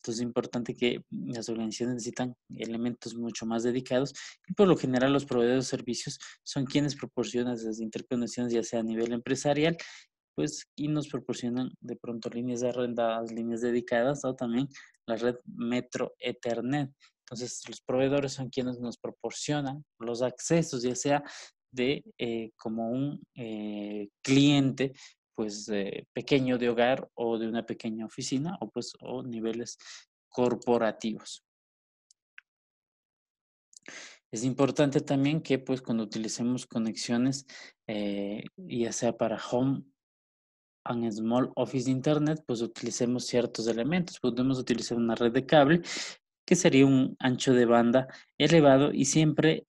Entonces es importante que las organizaciones necesitan elementos mucho más dedicados y por lo general los proveedores de servicios son quienes proporcionan esas interconexiones ya sea a nivel empresarial pues y nos proporcionan de pronto líneas arrendadas, líneas dedicadas o también la red Metro Ethernet. Entonces, los proveedores son quienes nos proporcionan los accesos, ya sea de eh, como un eh, cliente pues eh, pequeño de hogar o de una pequeña oficina o pues o niveles corporativos. Es importante también que pues cuando utilicemos conexiones, ya sea para home en Small Office de Internet, pues utilicemos ciertos elementos. Podemos utilizar una red de cable, que sería un ancho de banda elevado y siempre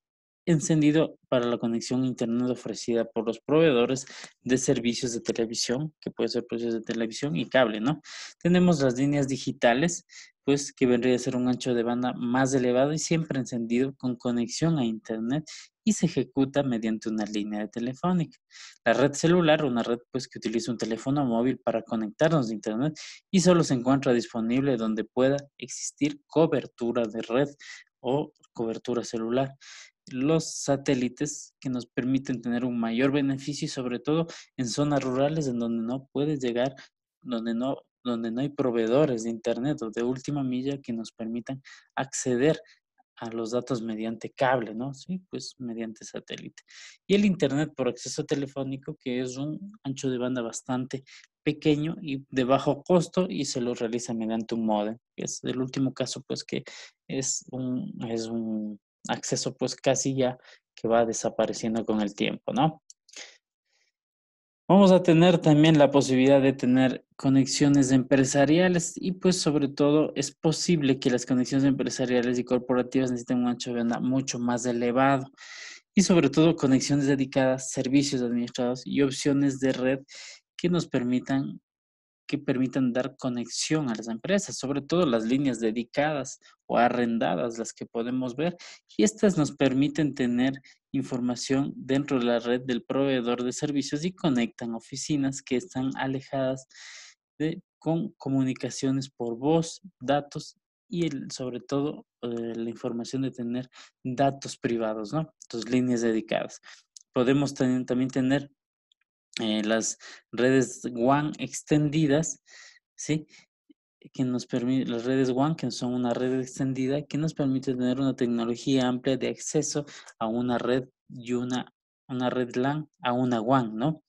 encendido para la conexión a internet ofrecida por los proveedores de servicios de televisión, que puede ser precios de televisión y cable, ¿no? Tenemos las líneas digitales, pues que vendría a ser un ancho de banda más elevado y siempre encendido con conexión a internet y se ejecuta mediante una línea telefónica. La red celular, una red pues que utiliza un teléfono móvil para conectarnos a internet y solo se encuentra disponible donde pueda existir cobertura de red o cobertura celular los satélites que nos permiten tener un mayor beneficio y sobre todo en zonas rurales en donde no puedes llegar, donde no, donde no hay proveedores de Internet o de última milla que nos permitan acceder a los datos mediante cable, ¿no? Sí, pues mediante satélite. Y el Internet por acceso telefónico, que es un ancho de banda bastante pequeño y de bajo costo y se lo realiza mediante un modem. Es el último caso, pues que es un, es un acceso pues casi ya que va desapareciendo con el tiempo, ¿no? Vamos a tener también la posibilidad de tener conexiones empresariales y pues sobre todo es posible que las conexiones empresariales y corporativas necesiten un ancho de banda mucho más elevado y sobre todo conexiones dedicadas, servicios administrados y opciones de red que nos permitan que permitan dar conexión a las empresas, sobre todo las líneas dedicadas o arrendadas, las que podemos ver, y estas nos permiten tener información dentro de la red del proveedor de servicios y conectan oficinas que están alejadas de, con comunicaciones por voz, datos y sobre todo eh, la información de tener datos privados, ¿no? Entonces, líneas dedicadas. Podemos también tener eh, las redes WAN extendidas, ¿sí? que nos permite, las redes WAN, que son una red extendida, que nos permite tener una tecnología amplia de acceso a una red y una, una red LAN a una WAN, ¿no?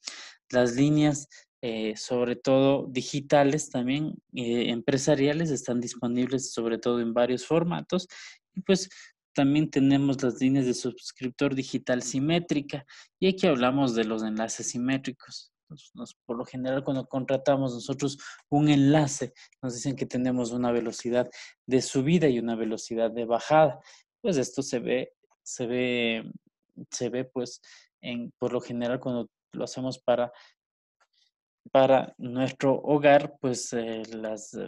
Las líneas, eh, sobre todo digitales también, eh, empresariales, están disponibles sobre todo en varios formatos. Y pues también tenemos las líneas de suscriptor digital simétrica y aquí hablamos de los enlaces simétricos. por lo general cuando contratamos nosotros un enlace, nos dicen que tenemos una velocidad de subida y una velocidad de bajada. Pues esto se ve, se ve, se ve pues en, por lo general cuando lo hacemos para para nuestro hogar, pues eh,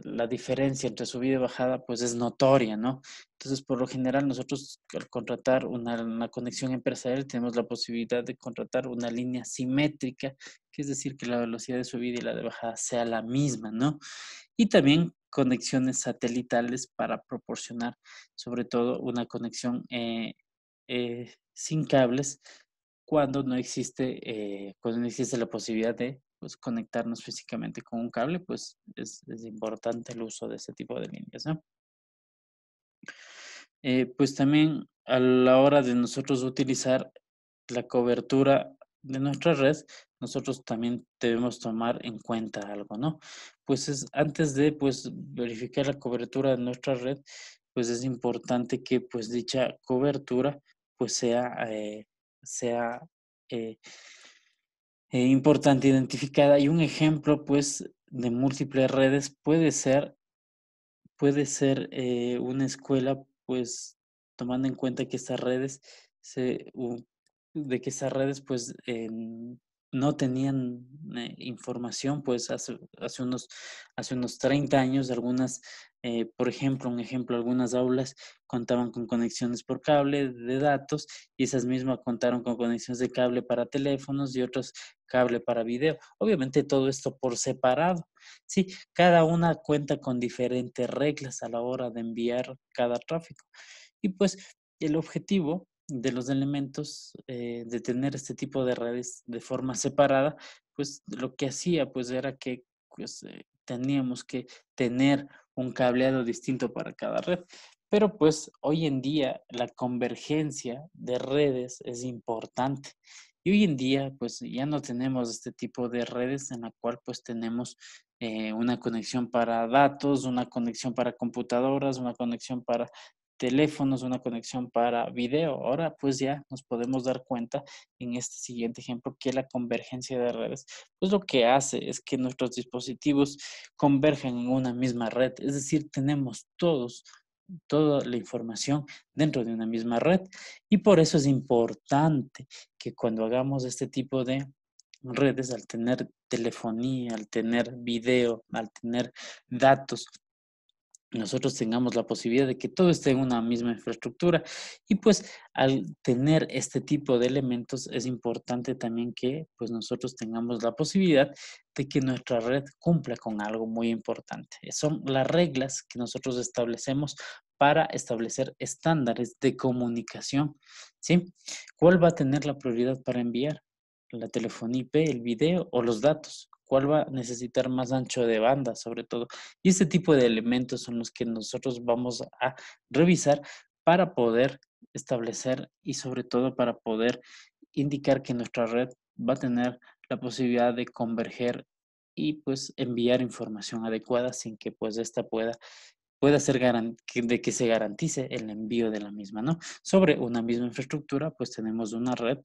la diferencia entre subida y bajada pues es notoria, ¿no? Entonces, por lo general, nosotros al contratar una, conexión empresarial tenemos la posibilidad de contratar una línea simétrica, que es decir, que la velocidad de subida y la de bajada sea la misma, ¿no? Y también conexiones satelitales para proporcionar, sobre todo, una conexión eh, eh, sin cables cuando no existe, cuando no existe la posibilidad de pues conectarnos físicamente con un cable, pues es, importante el uso de ese tipo de líneas, ¿no? Eh, pues también a la hora de nosotros utilizar la cobertura de nuestra red, nosotros también debemos tomar en cuenta algo, ¿no? Pues es, antes de pues, verificar la cobertura de nuestra red, pues es importante que pues dicha cobertura pues sea, eh, sea eh, eh, importante identificada y un ejemplo pues de múltiples redes puede ser puede ser eh, una escuela pues tomando en cuenta que estas redes se, de que estas redes pues en, no tenían eh, información, pues hace, unos, hace unos 30 años algunas, eh, por ejemplo, un ejemplo, algunas aulas contaban con conexiones por cable de datos y esas mismas contaron con conexiones de cable para teléfonos y otros cable para video. Obviamente todo esto por separado. Sí, cada una cuenta con diferentes reglas a la hora de enviar cada tráfico. Y pues el objetivo de los elementos, eh, de tener este tipo de redes de forma separada, pues lo que hacía pues era que pues, eh, teníamos que tener un cableado distinto para cada red. Pero pues hoy en día la convergencia de redes es importante. Y hoy en día pues ya no tenemos este tipo de redes en la cual pues tenemos eh, una conexión para datos, una conexión para computadoras, una conexión para teléfonos, una conexión para video. Ahora pues ya nos podemos dar cuenta en este siguiente ejemplo que la convergencia de redes, pues lo que hace es que nuestros dispositivos convergen en una misma red, es decir, tenemos todos toda la información dentro de una misma red y por eso es importante que cuando hagamos este tipo de redes, al tener telefonía, al tener video, al tener datos nosotros tengamos la posibilidad de que todo esté en una misma infraestructura. Y pues al tener este tipo de elementos es importante también que pues nosotros tengamos la posibilidad de que nuestra red cumpla con algo muy importante. Son las reglas que nosotros establecemos para establecer estándares de comunicación. ¿sí? ¿Cuál va a tener la prioridad para enviar? ¿La telefonía IP, el video o los datos? cuál va a necesitar más ancho de banda, sobre todo. Y este tipo de elementos son los que nosotros vamos a revisar para poder establecer y sobre todo para poder indicar que nuestra red va a tener la posibilidad de converger y pues enviar información adecuada sin que pues esta pueda pueda ser de que se garantice el envío de la misma, ¿no? Sobre una misma infraestructura, pues tenemos una red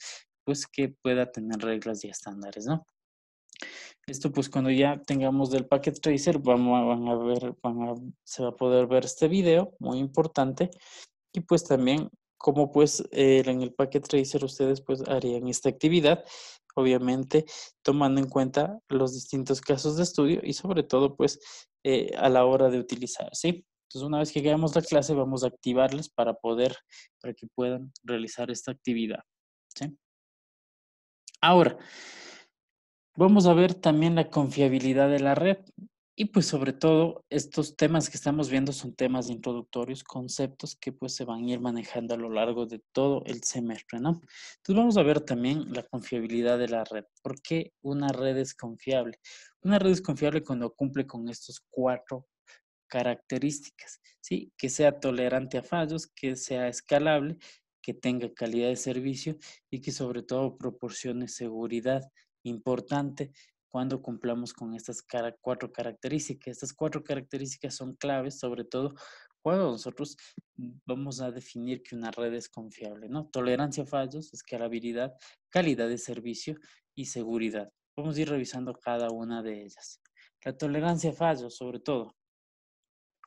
pues que pueda tener reglas y estándares, ¿no? Esto pues cuando ya tengamos del Packet Tracer vamos, van a ver, van a, se va a poder ver este video, muy importante. Y pues también como pues eh, en el Packet Tracer ustedes pues harían esta actividad, obviamente tomando en cuenta los distintos casos de estudio y sobre todo pues eh, a la hora de utilizar, ¿sí? Entonces una vez que hagamos la clase vamos a activarles para poder, para que puedan realizar esta actividad, ¿sí? Ahora, Vamos a ver también la confiabilidad de la red. Y pues sobre todo, estos temas que estamos viendo son temas introductorios, conceptos que pues se van a ir manejando a lo largo de todo el semestre, ¿no? Entonces vamos a ver también la confiabilidad de la red. ¿Por qué una red es confiable? Una red es confiable cuando cumple con estos cuatro características, ¿sí? Que sea tolerante a fallos, que sea escalable, que tenga calidad de servicio y que sobre todo proporcione seguridad importante cuando cumplamos con estas cuatro características. Estas cuatro características son claves, sobre todo cuando nosotros vamos a definir que una red es confiable, ¿no? Tolerancia a fallos, escalabilidad, calidad de servicio y seguridad. Vamos a ir revisando cada una de ellas. La tolerancia a fallos, sobre todo.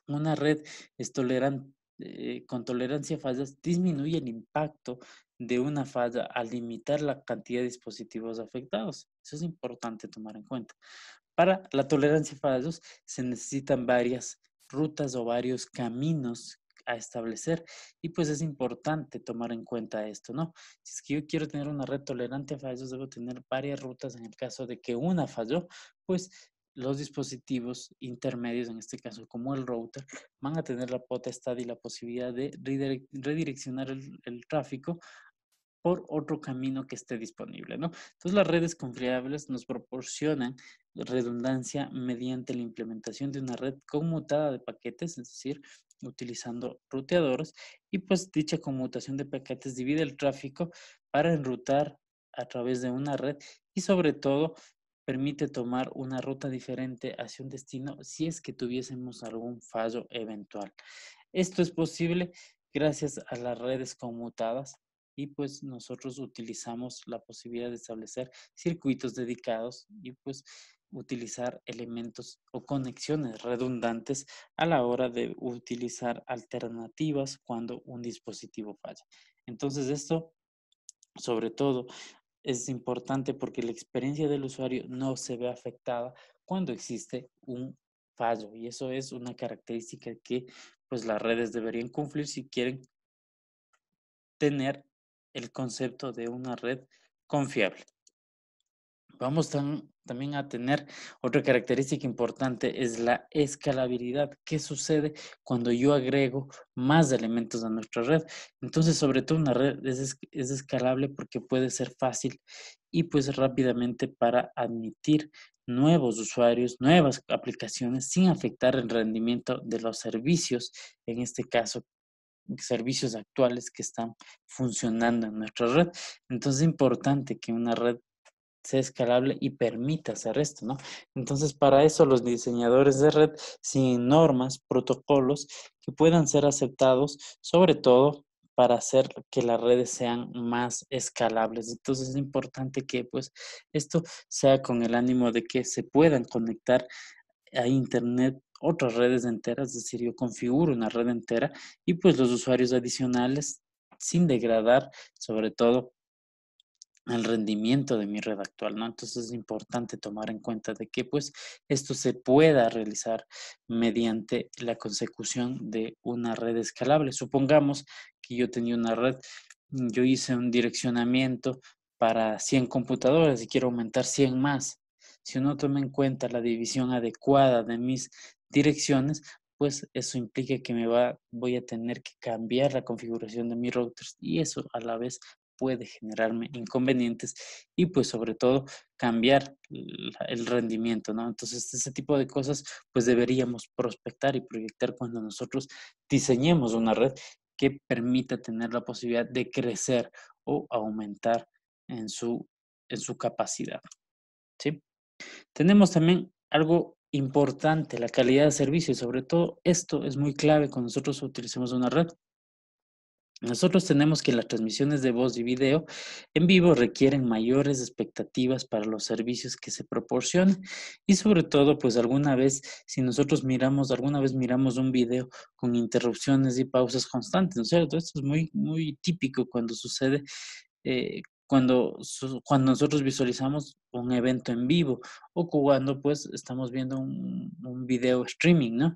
Una red es tolerante eh, con tolerancia a fallas disminuye el impacto de una falla al limitar la cantidad de dispositivos afectados. Eso es importante tomar en cuenta. Para la tolerancia a fallos se necesitan varias rutas o varios caminos a establecer y pues es importante tomar en cuenta esto, ¿no? Si es que yo quiero tener una red tolerante a fallos, debo tener varias rutas en el caso de que una falló, pues los dispositivos intermedios, en este caso como el router, van a tener la potestad y la posibilidad de redireccionar el, tráfico por otro camino que esté disponible. ¿no? Entonces las redes confiables nos proporcionan redundancia mediante la implementación de una red conmutada de paquetes, es decir, utilizando ruteadores, y pues dicha conmutación de paquetes divide el tráfico para enrutar a través de una red y sobre todo permite tomar una ruta diferente hacia un destino si es que tuviésemos algún fallo eventual. Esto es posible gracias a las redes conmutadas y pues nosotros utilizamos la posibilidad de establecer circuitos dedicados y pues utilizar elementos o conexiones redundantes a la hora de utilizar alternativas cuando un dispositivo falla. Entonces esto sobre todo es importante porque la experiencia del usuario no se ve afectada cuando existe un fallo y eso es una característica que pues las redes deberían cumplir si quieren tener el concepto de una red confiable. Vamos tan, también a tener otra característica importante es la escalabilidad. ¿Qué sucede cuando yo agrego más elementos a nuestra red? Entonces, sobre todo una red es, es escalable porque puede ser fácil y pues rápidamente para admitir nuevos usuarios, nuevas aplicaciones sin afectar el rendimiento de los servicios, en este caso servicios actuales que están funcionando en nuestra red. Entonces es importante que una red sea escalable y permita hacer esto, ¿no? Entonces, para eso los diseñadores de red sin normas, protocolos que puedan ser aceptados, sobre todo para hacer que las redes sean más escalables. Entonces es importante que pues esto sea con el ánimo de que se puedan conectar a internet otras redes enteras, es decir, yo configuro una red entera y pues los usuarios adicionales sin degradar sobre todo el rendimiento de mi red actual, ¿no? Entonces es importante tomar en cuenta de que pues esto se pueda realizar mediante la consecución de una red escalable. Supongamos que yo tenía una red, yo hice un direccionamiento para 100 computadoras y quiero aumentar 100 más. Si uno toma en cuenta la división adecuada de mis direcciones, pues eso implica que me va, voy a tener que cambiar la configuración de mi routers y eso a la vez puede generarme inconvenientes y pues sobre todo cambiar el rendimiento, ¿no? Entonces, ese tipo de cosas pues deberíamos prospectar y proyectar cuando nosotros diseñemos una red que permita tener la posibilidad de crecer o aumentar en su, en su capacidad. ¿sí? Tenemos también algo importante, la calidad de servicio. y Sobre todo esto es muy clave cuando nosotros utilicemos una red nosotros tenemos que las transmisiones de voz y video en vivo requieren mayores expectativas para los servicios que se proporcionan y sobre todo, pues alguna vez, si nosotros miramos, alguna vez miramos un video con interrupciones y pausas constantes, ¿no es cierto? Esto es muy, muy típico cuando sucede. Eh, cuando, cuando nosotros visualizamos un evento en vivo o cuando pues estamos viendo un, un video streaming, ¿no?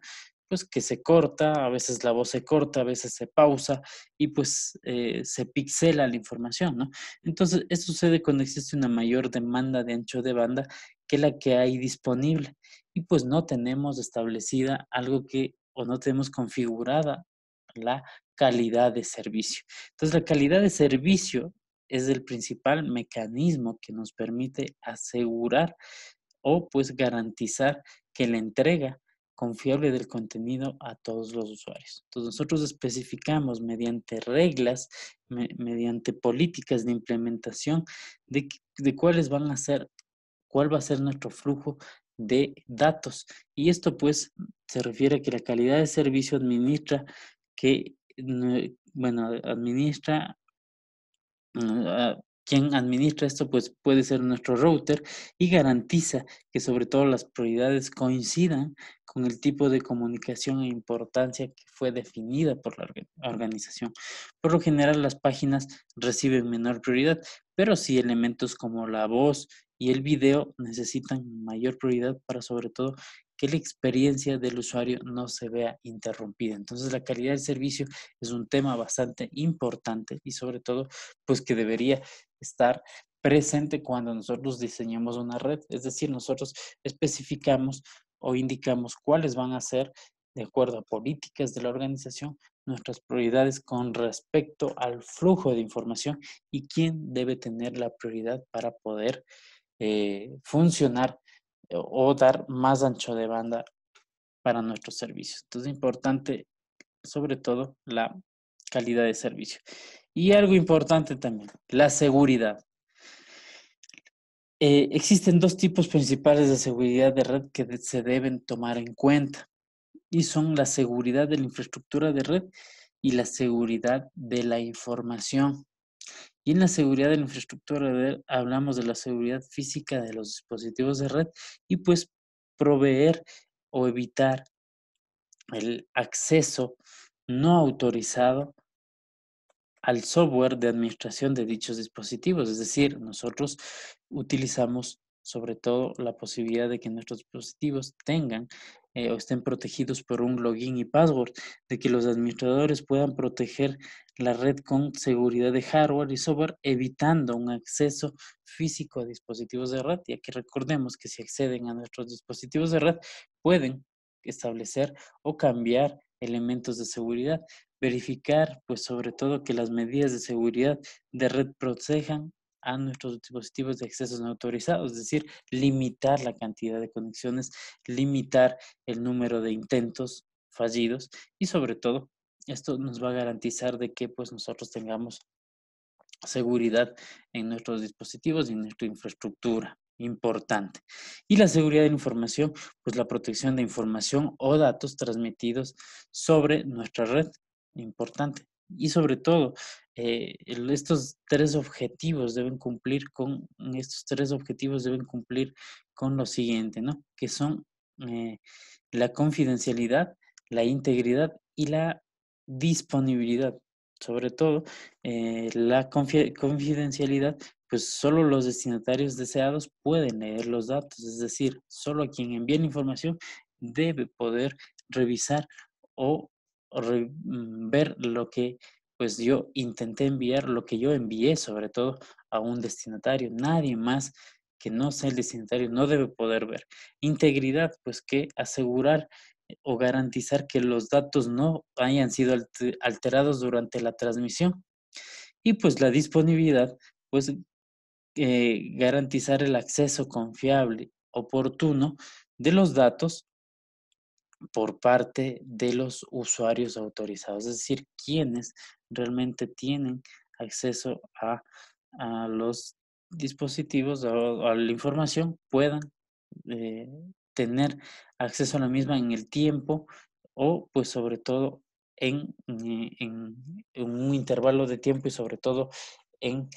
pues que se corta, a veces la voz se corta, a veces se pausa y pues eh, se pixela la información, ¿no? Entonces, eso sucede cuando existe una mayor demanda de ancho de banda que la que hay disponible y pues no tenemos establecida algo que o no tenemos configurada la calidad de servicio. Entonces, la calidad de servicio es el principal mecanismo que nos permite asegurar o pues garantizar que la entrega confiable del contenido a todos los usuarios. Entonces nosotros especificamos mediante reglas, mediante políticas de implementación de, de cuáles van a ser, cuál va a ser nuestro flujo de datos. Y esto pues se refiere a que la calidad de servicio administra que, eh, bueno, administra mm, ah, quien administra esto pues puede ser nuestro router y garantiza que sobre todo las prioridades coincidan con el tipo de comunicación e importancia que fue definida por la organización. Por lo general las páginas reciben menor prioridad, pero sí elementos como la voz y el video necesitan mayor prioridad para sobre todo que la experiencia del usuario no se vea interrumpida. Entonces, la calidad del servicio es un tema bastante importante y sobre todo, pues que debería estar presente cuando nosotros diseñamos una red. Es decir, nosotros especificamos o indicamos cuáles van a ser, de acuerdo a políticas de la organización, nuestras prioridades con respecto al flujo de información y quién debe tener la prioridad para poder eh, funcionar eh, o dar más ancho de banda para nuestros servicios. Entonces, es importante sobre todo la calidad de servicio. Y algo importante también, la seguridad. Eh, existen dos tipos principales de seguridad de red que se deben tomar en cuenta y son la seguridad de la infraestructura de red y la seguridad de la información. Y en la seguridad de la infraestructura de red hablamos de la seguridad física de los dispositivos de red y pues proveer o evitar el acceso no autorizado al software de administración de dichos dispositivos. Es decir, nosotros utilizamos sobre todo la posibilidad de que nuestros dispositivos tengan eh, o estén protegidos por un login y password, de que los administradores puedan proteger la red con seguridad de hardware y software, evitando un acceso físico a dispositivos de red, ya que recordemos que si acceden a nuestros dispositivos de red, pueden establecer o cambiar elementos de seguridad, verificar pues sobre todo que las medidas de seguridad de red protejan a nuestros dispositivos de accesos no autorizados, es decir, limitar la cantidad de conexiones, limitar el número de intentos fallidos y sobre todo esto nos va a garantizar de que pues nosotros tengamos seguridad en nuestros dispositivos y en nuestra infraestructura importante. Y la seguridad de la información, pues la protección de información o datos transmitidos sobre nuestra red, importante. Y sobre todo, eh, estos tres objetivos deben cumplir con, estos tres objetivos deben cumplir con lo siguiente, ¿no? Que son eh, la confidencialidad, la integridad y la disponibilidad sobre todo eh, la confidencialidad pues solo los destinatarios deseados pueden leer los datos, es decir, solo quien envía la información debe poder revisar o mm, ver lo que pues yo intenté enviar, lo que yo envié sobre todo a un destinatario. Nadie más que no sea el destinatario no debe poder ver. Integridad, pues que asegurar eh, o garantizar que los datos no hayan sido alterados durante la transmisión. Y pues la disponibilidad, pues eh, garantizar el acceso confiable, oportuno de los datos por parte de los usuarios autorizados, es decir, quienes realmente tienen acceso a, los dispositivos o a, la información puedan eh, tener acceso a la misma en el tiempo o pues sobre todo en, eh, en un intervalo de tiempo y sobre todo en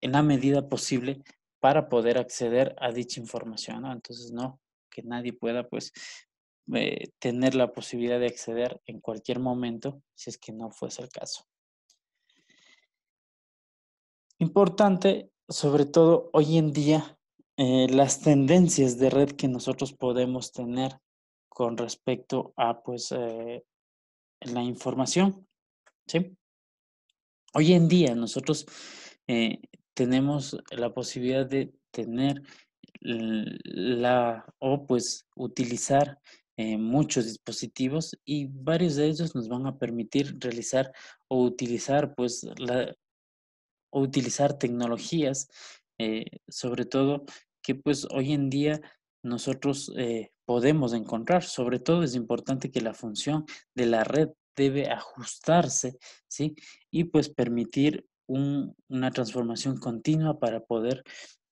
en la medida posible para poder acceder a dicha información, Entonces, no, que nadie pueda, pues, eh, tener la posibilidad de acceder en cualquier momento, si es que no fuese el caso. Importante, sobre todo hoy en día, eh, las tendencias de red que nosotros podemos tener con respecto a, pues, eh, la información, ¿sí? Hoy en día nosotros tenemos la posibilidad de tener la o pues utilizar eh, muchos dispositivos y varios de ellos nos van a permitir realizar o utilizar pues la o utilizar tecnologías eh, sobre todo que pues hoy en día nosotros eh, podemos encontrar sobre todo es importante que la función de la red debe ajustarse sí y pues permitir una transformación continua para poder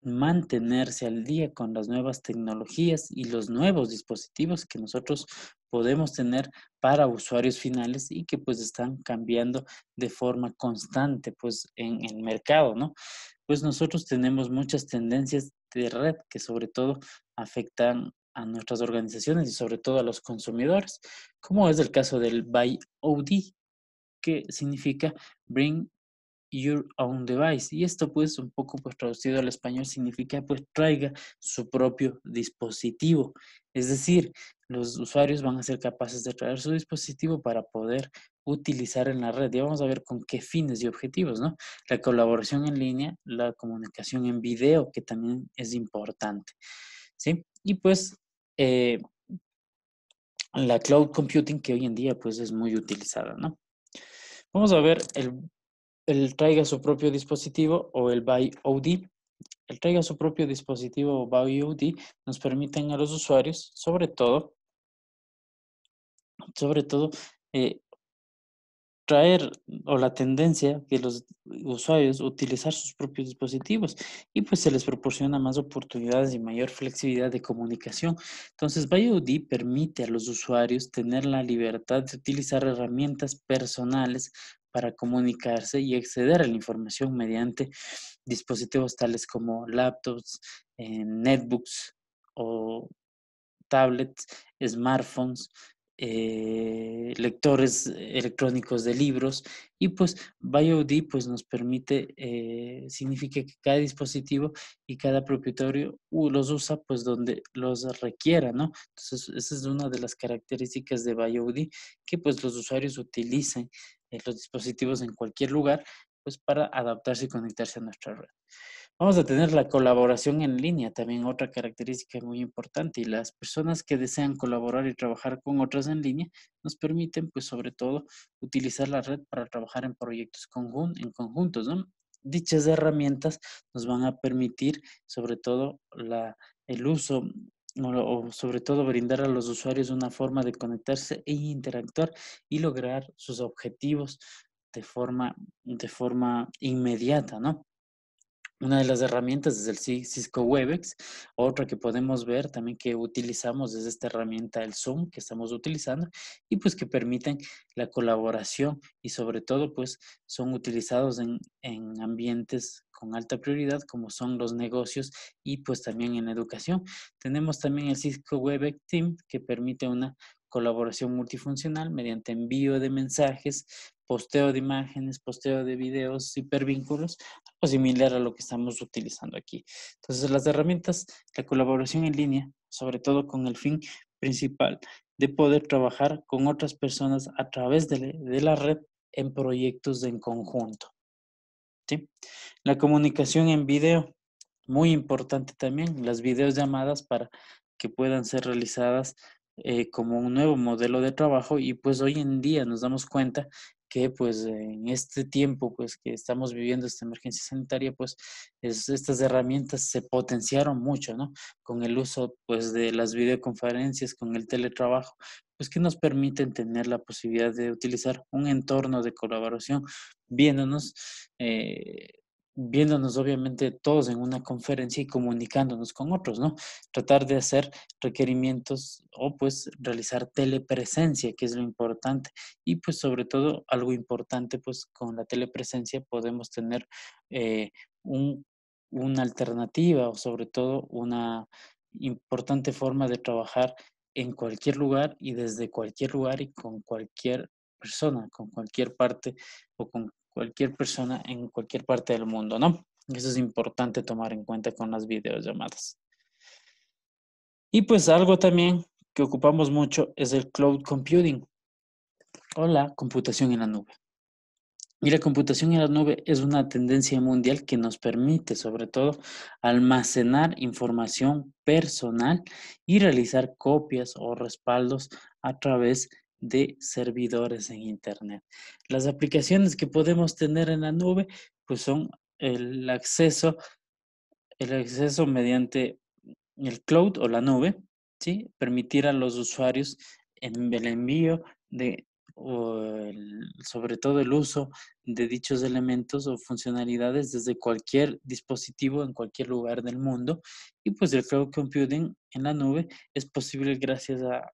mantenerse al día con las nuevas tecnologías y los nuevos dispositivos que nosotros podemos tener para usuarios finales y que pues están cambiando de forma constante pues en el mercado, ¿no? Pues nosotros tenemos muchas tendencias de red que sobre todo afectan a nuestras organizaciones y sobre todo a los consumidores, como es el caso del BYOD que significa Bring your own device. Y esto pues un poco pues traducido al español significa pues traiga su propio dispositivo. Es decir, los usuarios van a ser capaces de traer su dispositivo para poder utilizar en la red. Y vamos a ver con qué fines y objetivos, ¿no? La colaboración en línea, la comunicación en video, que también es importante. ¿Sí? Y pues... Eh, la cloud computing que hoy en día pues es muy utilizada, ¿no? Vamos a ver el el traiga su propio dispositivo o el Buy El traiga su propio dispositivo o Buy nos permiten a los usuarios, sobre todo, sobre todo, eh, traer o la tendencia de los usuarios utilizar sus propios dispositivos y pues se les proporciona más oportunidades y mayor flexibilidad de comunicación. Entonces, BioD permite a los usuarios tener la libertad de utilizar herramientas personales para comunicarse y acceder a la información mediante dispositivos tales como laptops, eh, netbooks o tablets, smartphones, eh, lectores electrónicos de libros y pues BioD pues nos permite, eh, significa que cada dispositivo y cada propietario los usa pues donde los requiera, ¿no? Entonces esa es una de las características de BioD que pues los usuarios utilizan los dispositivos en cualquier lugar, pues para adaptarse y conectarse a nuestra red. Vamos a tener la colaboración en línea, también otra característica muy importante, y las personas que desean colaborar y trabajar con otras en línea nos permiten, pues sobre todo, utilizar la red para trabajar en proyectos en conjuntos. ¿no? Dichas herramientas nos van a permitir, sobre todo, la, el uso o, sobre todo brindar a los usuarios una forma de conectarse e interactuar y lograr sus objetivos de forma, de forma inmediata, ¿no? Una de las herramientas es el Cisco Webex. Otra que podemos ver también que utilizamos es esta herramienta, el Zoom, que estamos utilizando y pues que permiten la colaboración y sobre todo pues son utilizados en, en ambientes con alta prioridad como son los negocios y pues también en educación. Tenemos también el Cisco Webex Team que permite una colaboración multifuncional mediante envío de mensajes, posteo de imágenes, posteo de videos, hipervínculos, o similar a lo que estamos utilizando aquí. Entonces, las herramientas, la colaboración en línea, sobre todo con el fin principal de poder trabajar con otras personas a través de, la red en proyectos en conjunto. La comunicación en video, muy importante también, las videollamadas para que puedan ser realizadas eh, como un nuevo modelo de trabajo y pues hoy en día nos damos cuenta que pues en este tiempo pues que estamos viviendo esta emergencia sanitaria pues estas herramientas se potenciaron mucho no con el uso pues de las videoconferencias con el teletrabajo pues que nos permiten tener la posibilidad de utilizar un entorno de colaboración, viéndonos, eh, viéndonos obviamente todos en una conferencia y comunicándonos con otros, ¿no? Tratar de hacer requerimientos o pues realizar telepresencia, que es lo importante. Y pues sobre todo algo importante, pues con la telepresencia podemos tener eh, una alternativa o sobre todo una importante forma de trabajar en cualquier lugar y desde cualquier lugar y con cualquier persona, con cualquier parte o con cualquier persona en cualquier parte del mundo, ¿no? Eso es importante tomar en cuenta con las videollamadas. Y pues algo también que ocupamos mucho es el cloud computing o la computación en la nube. Y la computación en la nube es una tendencia mundial que nos permite, sobre todo, almacenar información personal y realizar copias o respaldos a través de servidores en Internet. Las aplicaciones que podemos tener en la nube, pues son el acceso, el acceso mediante el cloud o la nube, ¿sí? Permitir a los usuarios el envío de o sobre todo el uso de dichos elementos o funcionalidades desde cualquier dispositivo en cualquier lugar del mundo. Y pues el cloud computing en la nube es posible gracias a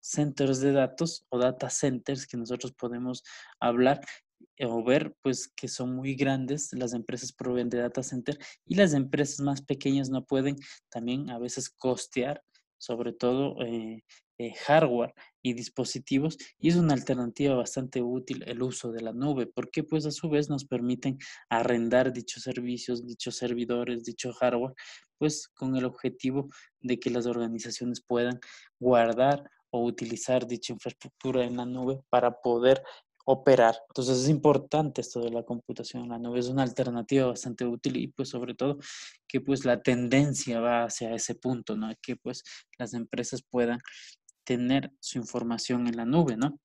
centers de datos o data centers que nosotros podemos hablar eh, o ver pues que son muy grandes, las empresas proveen de data center y las empresas más pequeñas no pueden también a veces costear sobre todo eh, eh, hardware y dispositivos y es una alternativa bastante útil el uso de la nube porque pues a su vez nos permiten arrendar dichos servicios, dichos servidores, dicho hardware pues con el objetivo de que las organizaciones puedan guardar o utilizar dicha infraestructura en la nube para poder operar. Entonces es importante esto de la computación en la nube, es una alternativa bastante útil y pues sobre todo que pues la tendencia va hacia ese punto, ¿no? Que pues las empresas puedan tener su información en la nube, ¿no?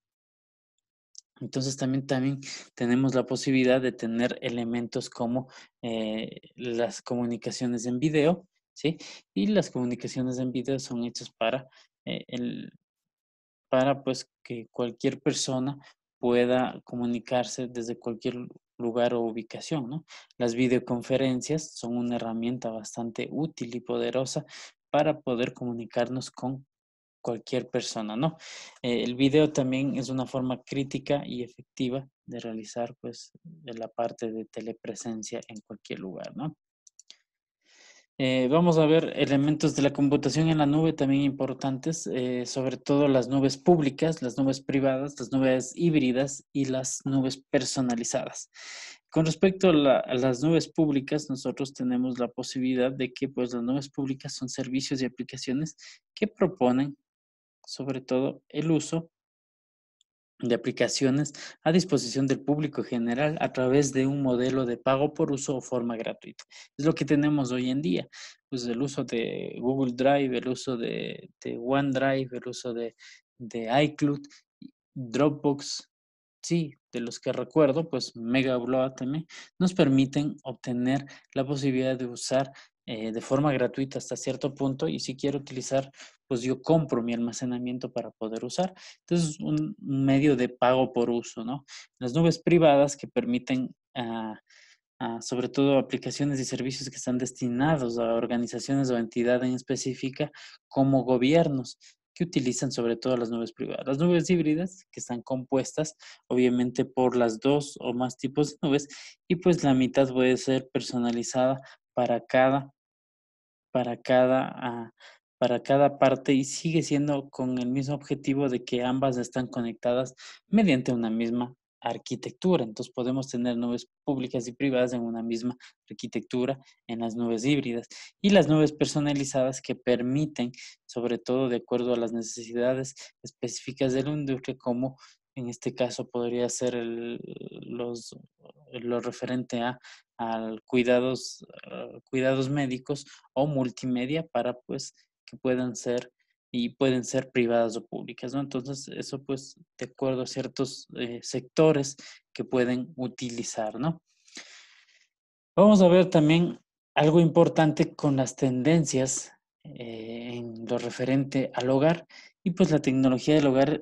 Entonces también, también tenemos la posibilidad de tener elementos como eh, las comunicaciones en video, ¿sí? Y las comunicaciones en video son hechas para, eh, para pues, que cualquier persona pueda comunicarse desde cualquier lugar o ubicación, ¿no? Las videoconferencias son una herramienta bastante útil y poderosa para poder comunicarnos con cualquier persona, ¿no? Eh, el video también es una forma crítica y efectiva de realizar, pues, la parte de telepresencia en cualquier lugar, ¿no? Eh, vamos a ver elementos de la computación en la nube también importantes, eh, sobre todo las nubes públicas, las nubes privadas, las nubes híbridas y las nubes personalizadas. Con respecto a, a, las nubes públicas, nosotros tenemos la posibilidad de que pues, las nubes públicas son servicios y aplicaciones que proponen sobre todo el uso de aplicaciones a disposición del público general a través de un modelo de pago por uso o forma gratuita. Es lo que tenemos hoy en día, pues el uso de Google Drive, el uso de, OneDrive, el uso de, iCloud, Dropbox, sí, de los que recuerdo, pues Mega también, nos permiten obtener la posibilidad de usar eh, de forma gratuita hasta cierto punto y si quiero utilizar, pues yo compro mi almacenamiento para poder usar. Entonces es un medio de pago por uso, ¿no? Las nubes privadas que permiten... sobre todo aplicaciones y servicios que están destinados a organizaciones o entidades en específica como gobiernos que utilizan sobre todo las nubes privadas. Las nubes híbridas que están compuestas obviamente por las dos o más tipos de nubes y pues la mitad puede ser personalizada para cada, para cada, ah, para cada parte y sigue siendo con el mismo objetivo de que ambas están conectadas mediante una misma arquitectura. Entonces podemos tener nubes públicas y privadas en una misma arquitectura en las nubes híbridas y las nubes personalizadas que permiten, sobre todo de acuerdo a las necesidades específicas del la como en este caso podría ser los, lo referente a, cuidados, ah, cuidados médicos o multimedia para pues que puedan ser y pueden ser privadas o públicas, ¿no? Entonces, eso pues de acuerdo a ciertos eh, sectores que pueden utilizar, ¿no? Vamos a ver también algo importante con las tendencias eh, en lo referente al hogar y pues la tecnología del hogar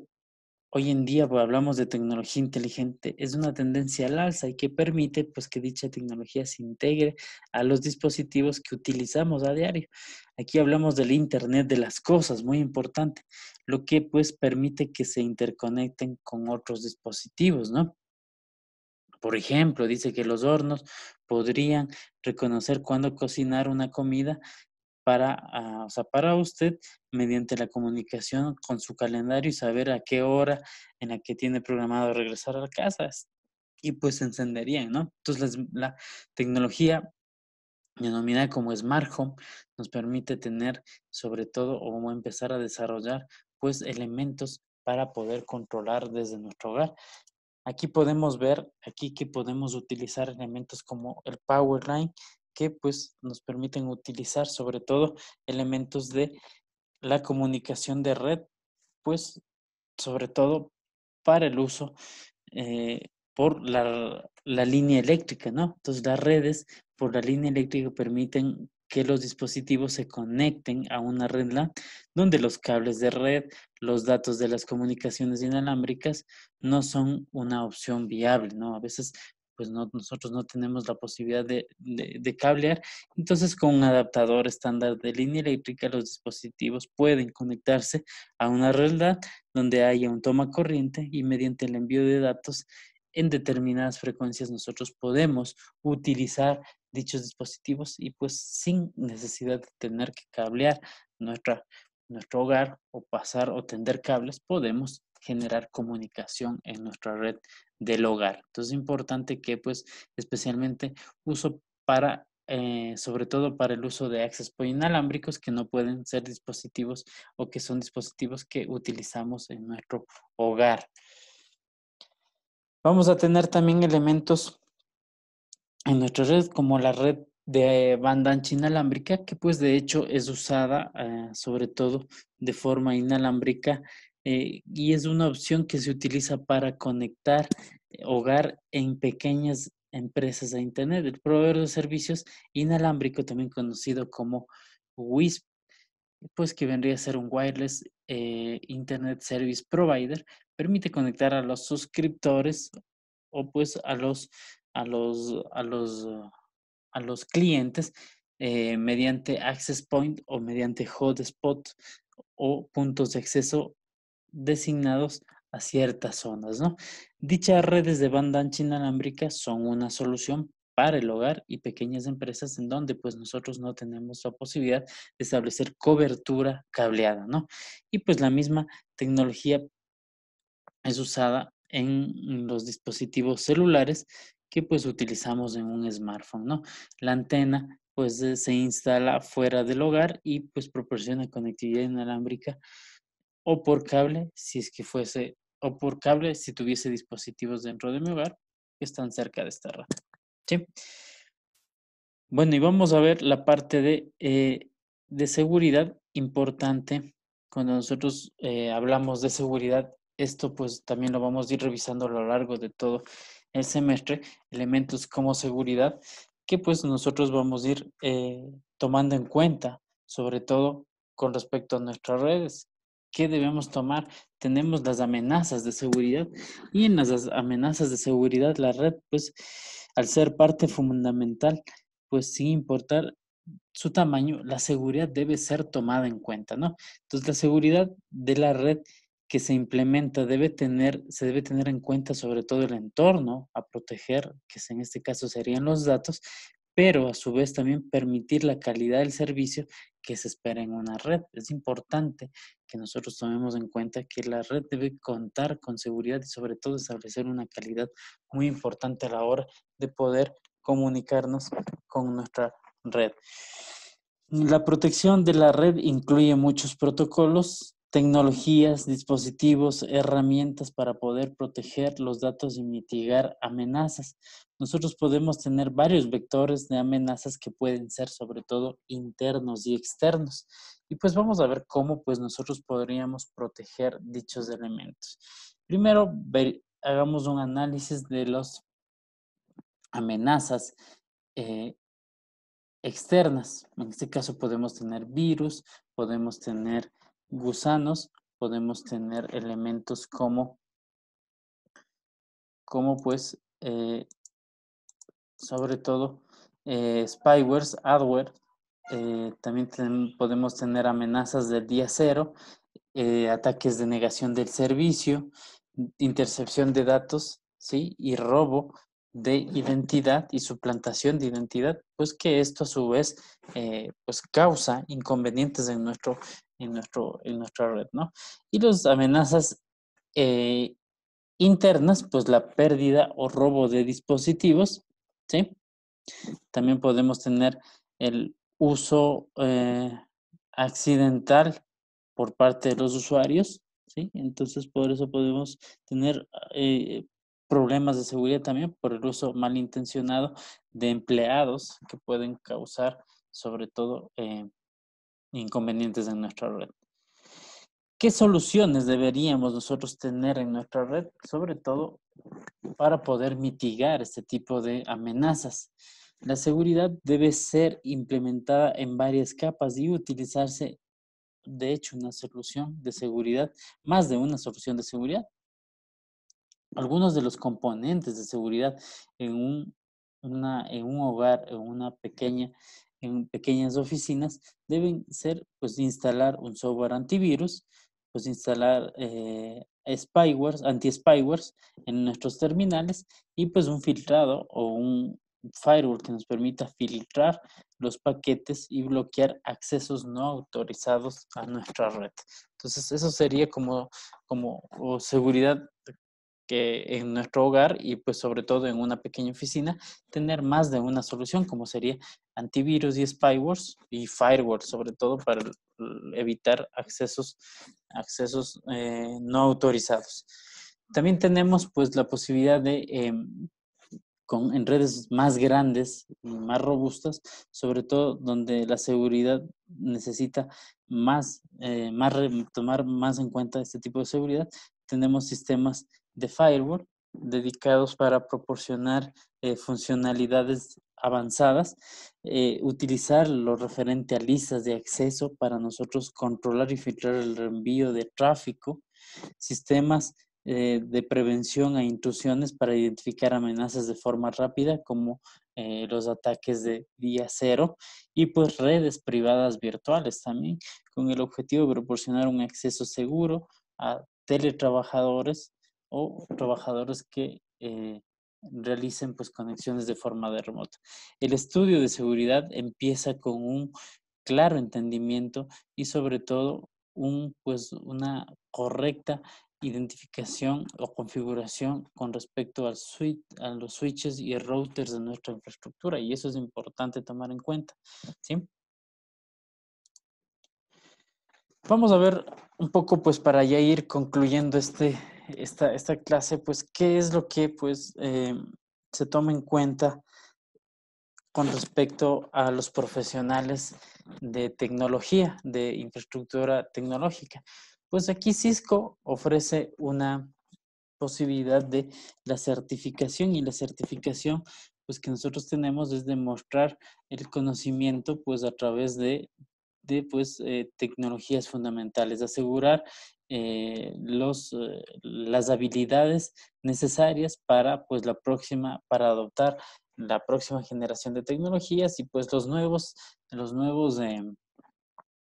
hoy en día pues, hablamos de tecnología inteligente, es una tendencia al alza y que permite pues, que dicha tecnología se integre a los dispositivos que utilizamos a diario. Aquí hablamos del Internet de las cosas, muy importante, lo que pues permite que se interconecten con otros dispositivos, ¿no? Por ejemplo, dice que los hornos podrían reconocer cuándo cocinar una comida para, ah, para usted mediante la comunicación con su calendario y saber a qué hora en la que tiene programado regresar a casa. Y pues se encenderían, ¿no? Entonces la, la tecnología denominada como Smart Home nos permite tener sobre todo o empezar a desarrollar pues elementos para poder controlar desde nuestro hogar. Aquí podemos ver, aquí que podemos utilizar elementos como el Powerline, que pues nos permiten utilizar sobre todo elementos de la comunicación de red, pues sobre todo para el uso eh, por la, línea eléctrica, ¿no? Entonces las redes por la línea eléctrica permiten que los dispositivos se conecten a una red LAN donde los cables de red, los datos de las comunicaciones inalámbricas no son una opción viable, ¿no? A veces pues nosotros no tenemos la posibilidad de, cablear. Entonces, con un adaptador estándar de línea eléctrica, los dispositivos pueden conectarse a una realidad donde haya un toma corriente y mediante el envío de datos en determinadas frecuencias nosotros podemos utilizar dichos dispositivos y pues sin necesidad de tener que cablear nuestra, nuestro hogar o pasar o tender cables, podemos generar comunicación en nuestra red del hogar. Entonces es importante que pues especialmente uso para, eh, sobre todo para el uso de access point inalámbricos que no pueden ser dispositivos o que son dispositivos que utilizamos en nuestro hogar. Vamos a tener también elementos en nuestra red como la red de banda ancha inalámbrica que pues de hecho es usada eh, sobre todo de forma inalámbrica eh, y es una opción que se utiliza para conectar eh, hogar en pequeñas empresas de Internet. El proveedor de servicios inalámbrico, también conocido como WISP, pues que vendría a ser un Wireless eh, Internet Service Provider, permite conectar a los suscriptores o pues a los, a los, a los, a los clientes mediante access point o mediante hotspot o puntos de acceso designados a ciertas zonas, ¿no? Dichas redes de banda ancha inalámbrica son una solución para el hogar y pequeñas empresas en donde pues nosotros no tenemos la posibilidad de establecer cobertura cableada, ¿no? Y pues la misma tecnología es usada en los dispositivos celulares que pues utilizamos en un smartphone, ¿no? La antena pues se instala fuera del hogar y pues proporciona conectividad inalámbrica o por cable si es que fuese o por cable si tuviese dispositivos dentro de mi hogar que están cerca de esta red. Bueno, y vamos a ver la parte de, eh, seguridad importante. Cuando nosotros eh, hablamos de seguridad, esto pues también lo vamos a ir revisando a lo largo de todo el semestre, elementos como seguridad que pues nosotros vamos a ir eh, tomando en cuenta, sobre todo con respecto a nuestras redes, qué debemos tomar. Tenemos las amenazas de seguridad y en las amenazas de seguridad la red, pues al ser parte fundamental, pues sin importar su tamaño, la seguridad debe ser tomada en cuenta, ¿no? Entonces la seguridad de la red que se implementa debe tener, se debe tener en cuenta sobre todo el entorno a proteger, que en este caso serían los datos, pero a su vez también permitir la calidad del servicio que se espera en una red. Es importante que nosotros tomemos en cuenta que la red debe contar con seguridad y sobre todo establecer una calidad muy importante a la hora de poder comunicarnos con nuestra red. La protección de la red incluye muchos protocolos tecnologías, dispositivos, herramientas para poder proteger los datos y mitigar amenazas. Nosotros podemos tener varios vectores de amenazas que pueden ser sobre todo internos y externos. Y pues vamos a ver cómo pues nosotros podríamos proteger dichos elementos. Primero, hagamos un análisis de las amenazas eh, externas. En este caso podemos tener virus, podemos tener gusanos, podemos tener elementos como, como pues, eh, sobre todo, eh, spywares, adware, eh, también podemos tener amenazas del día cero, ataques de negación del servicio, intercepción de datos, ¿sí? Y robo de identidad y suplantación de identidad, pues que esto a su vez pues causa inconvenientes en nuestro en, nuestro, en nuestra red, ¿no? Y las amenazas eh, internas, pues la pérdida o robo de dispositivos, ¿sí? También podemos tener el uso eh, accidental por parte de los usuarios, ¿sí? Entonces, por eso podemos tener eh, problemas de seguridad también por el uso malintencionado de empleados que pueden causar sobre todo eh, inconvenientes en nuestra red. ¿Qué soluciones deberíamos nosotros tener en nuestra red, sobre todo para poder mitigar este tipo de amenazas? La seguridad debe ser implementada en varias capas y utilizarse, de hecho, una solución de seguridad, más de una solución de seguridad. Algunos de los componentes de seguridad en un, hogar, en una pequeña en pequeñas oficinas deben ser pues instalar un software antivirus, pues instalar eh, anti-spywares en nuestros terminales y pues un filtrado o un firewall que nos permita filtrar los paquetes y bloquear accesos no autorizados a nuestra red. Entonces, eso sería como, como seguridad que en nuestro hogar y pues sobre todo en una pequeña oficina, tener más de una solución como sería antivirus y spyware y firewalls, sobre todo para evitar accesos, accesos eh, no autorizados. También tenemos pues la posibilidad de em, con, en redes más grandes, y más robustas, sobre todo donde la seguridad necesita más, eh, más tomar más en cuenta este tipo de seguridad, tenemos sistemas de firewall dedicados para proporcionar eh, funcionalidades avanzadas, eh, utilizar lo referente a listas de acceso para nosotros controlar y filtrar el envío de tráfico, sistemas eh, de prevención a e intrusiones para identificar amenazas de forma rápida como los ataques de día cero y pues redes privadas virtuales también con el objetivo de proporcionar un acceso seguro a teletrabajadores o trabajadores que eh, realicen pues conexiones de forma de remota. El estudio de seguridad empieza con un claro entendimiento y sobre todo un, pues, una correcta identificación o configuración con respecto al a los switches y routers de nuestra infraestructura y eso es importante tomar en cuenta. ¿sí? Vamos a ver un poco pues para ya ir concluyendo este, esta, esta clase, pues, ¿qué es lo que pues, eh, se toma en cuenta con respecto a los profesionales de tecnología, de infraestructura tecnológica? Pues aquí Cisco ofrece una posibilidad de la certificación y la certificación pues que nosotros tenemos es demostrar el conocimiento pues a través de, pues eh, tecnologías fundamentales, asegurar eh, los, eh, las habilidades necesarias para pues la próxima, para adoptar la próxima generación de tecnologías y pues los nuevos, los nuevos eh,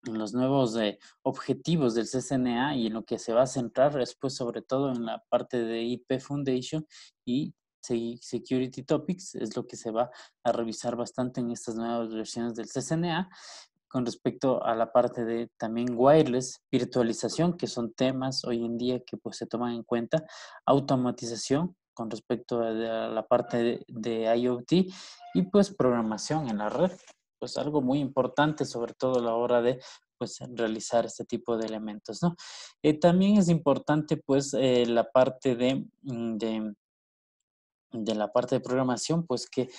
los nuevos objetivos del csna y en lo que se va a centrar después sobre todo en la parte de IP Foundation y Security Topics, es lo que se va a revisar bastante en estas nuevas versiones del csna con respecto a la parte de también wireless, virtualización, que son temas hoy en día que pues se toman en cuenta, automatización con respecto a la parte de, IoT y pues programación en la red, pues algo muy importante sobre todo a la hora de pues realizar este tipo de elementos, ¿no? Eh, también es importante pues eh, la parte de mm, de la parte de programación, pues que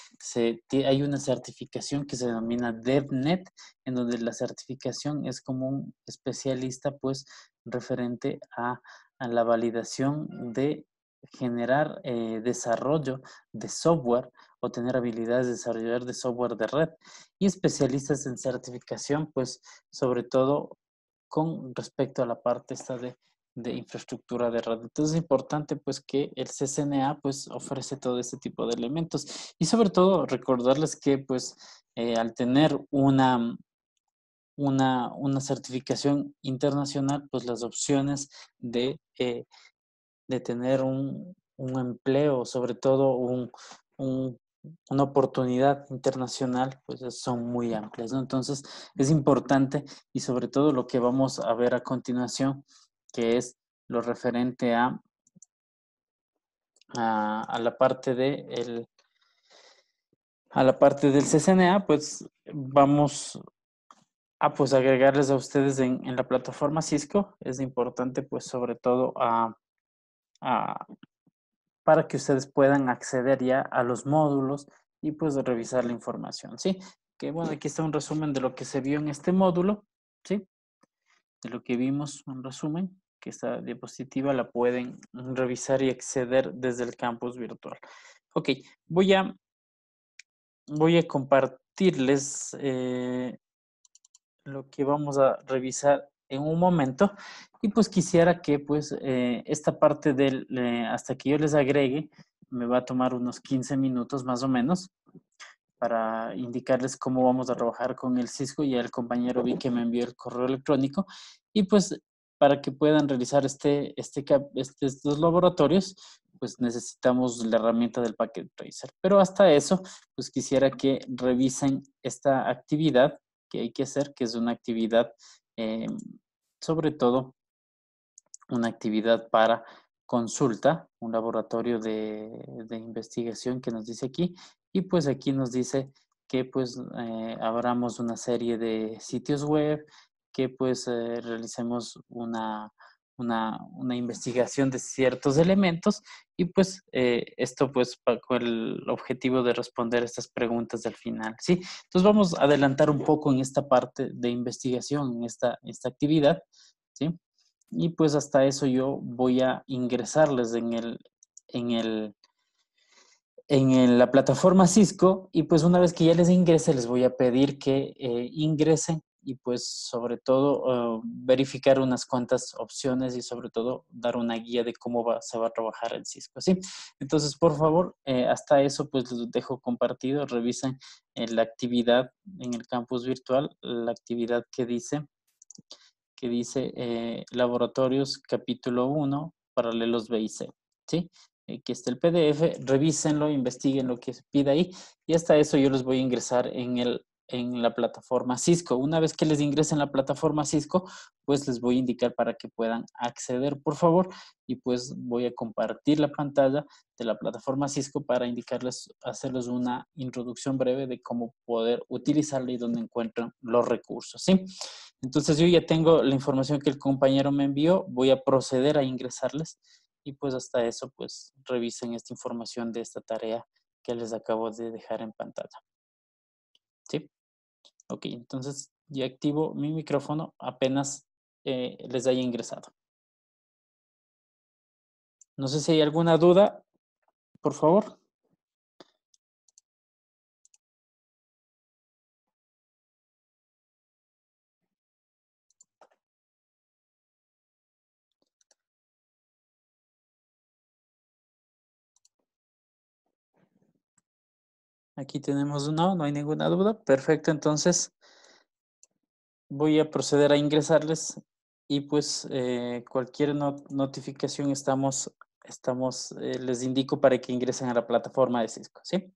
hay una certificación que se denomina DevNet, en donde la certificación es como un especialista, pues referente a, la validación de generar eh, desarrollo de software o tener habilidades de desarrollar de software de red y especialistas en certificación, pues sobre todo con respecto a la parte esta de de infraestructura de radio. Entonces es importante pues que el CCNA pues ofrece todo este tipo de elementos y sobre todo recordarles que pues eh, al tener una, una, una, certificación internacional pues las opciones de, eh, de tener un, un, empleo, sobre todo un, un una oportunidad internacional, pues son muy amplias, ¿no? Entonces, es importante y sobre todo lo que vamos a ver a continuación que es lo referente a, a, la parte de a la parte del CCNA, pues vamos a pues agregarles a ustedes en, la plataforma Cisco. Es importante pues sobre todo para que ustedes puedan acceder ya a los módulos y pues revisar la información, ¿sí? Que bueno, aquí está un resumen de lo que se vio en este módulo, ¿sí? De lo que vimos, un resumen que esta diapositiva la pueden revisar y acceder desde el campus virtual. Ok, voy a, voy a compartirles eh, lo que vamos a revisar en un momento y pues quisiera que pues eh, esta parte del, eh, hasta que yo les agregue, me va a tomar unos 15 minutos más o menos para indicarles cómo vamos a trabajar con el Cisco y el compañero vi que me envió el correo electrónico y pues para que puedan realizar este, este, este, estos laboratorios, pues necesitamos la herramienta del Packet Tracer. Pero hasta eso, pues quisiera que revisen esta actividad que hay que hacer, que es una actividad, eh, sobre todo, una actividad para consulta, un laboratorio de, investigación que nos dice aquí, y pues aquí nos dice que pues eh, abramos una serie de sitios web, que pues eh, realicemos una, investigación de ciertos elementos y pues eh, esto pues con el objetivo de responder estas preguntas del final, ¿sí? Entonces vamos a adelantar un poco en esta parte de investigación, en esta, esta actividad, ¿sí? Y pues hasta eso yo voy a ingresarles en el, en el, en la plataforma Cisco y pues una vez que ya les ingrese les voy a pedir que eh, ingresen y pues sobre todo eh, verificar unas cuantas opciones y sobre todo dar una guía de cómo se va a trabajar el Cisco, ¿sí? Entonces, por favor, eh, hasta eso pues los dejo compartido, revisen eh, la actividad en el campus virtual, la actividad que dice, que dice laboratorios capítulo 1, paralelos B y C, ¿sí? Aquí está el PDF, revísenlo, investiguen lo que se pide ahí y hasta eso yo los voy a ingresar en el en la plataforma Cisco. Una vez que les ingresen la plataforma Cisco, pues les voy a indicar para que puedan acceder, por favor, y pues voy a compartir la pantalla de la plataforma Cisco para indicarles, hacerles una introducción breve de cómo poder utilizarla y dónde encuentran los recursos, ¿sí? Entonces yo ya tengo la información que el compañero me envió, voy a proceder a ingresarles y pues hasta eso, pues revisen esta información de esta tarea que les acabo de dejar en pantalla. ¿Sí? Ok, entonces ya activo mi micrófono apenas eh, les haya ingresado. No sé si hay alguna duda, por favor. Aquí tenemos uno, no hay ninguna duda. Perfecto, entonces voy a proceder a ingresarles y pues eh, cualquier notificación estamos, estamos eh, les indico para que ingresen a la plataforma de Cisco, ¿sí?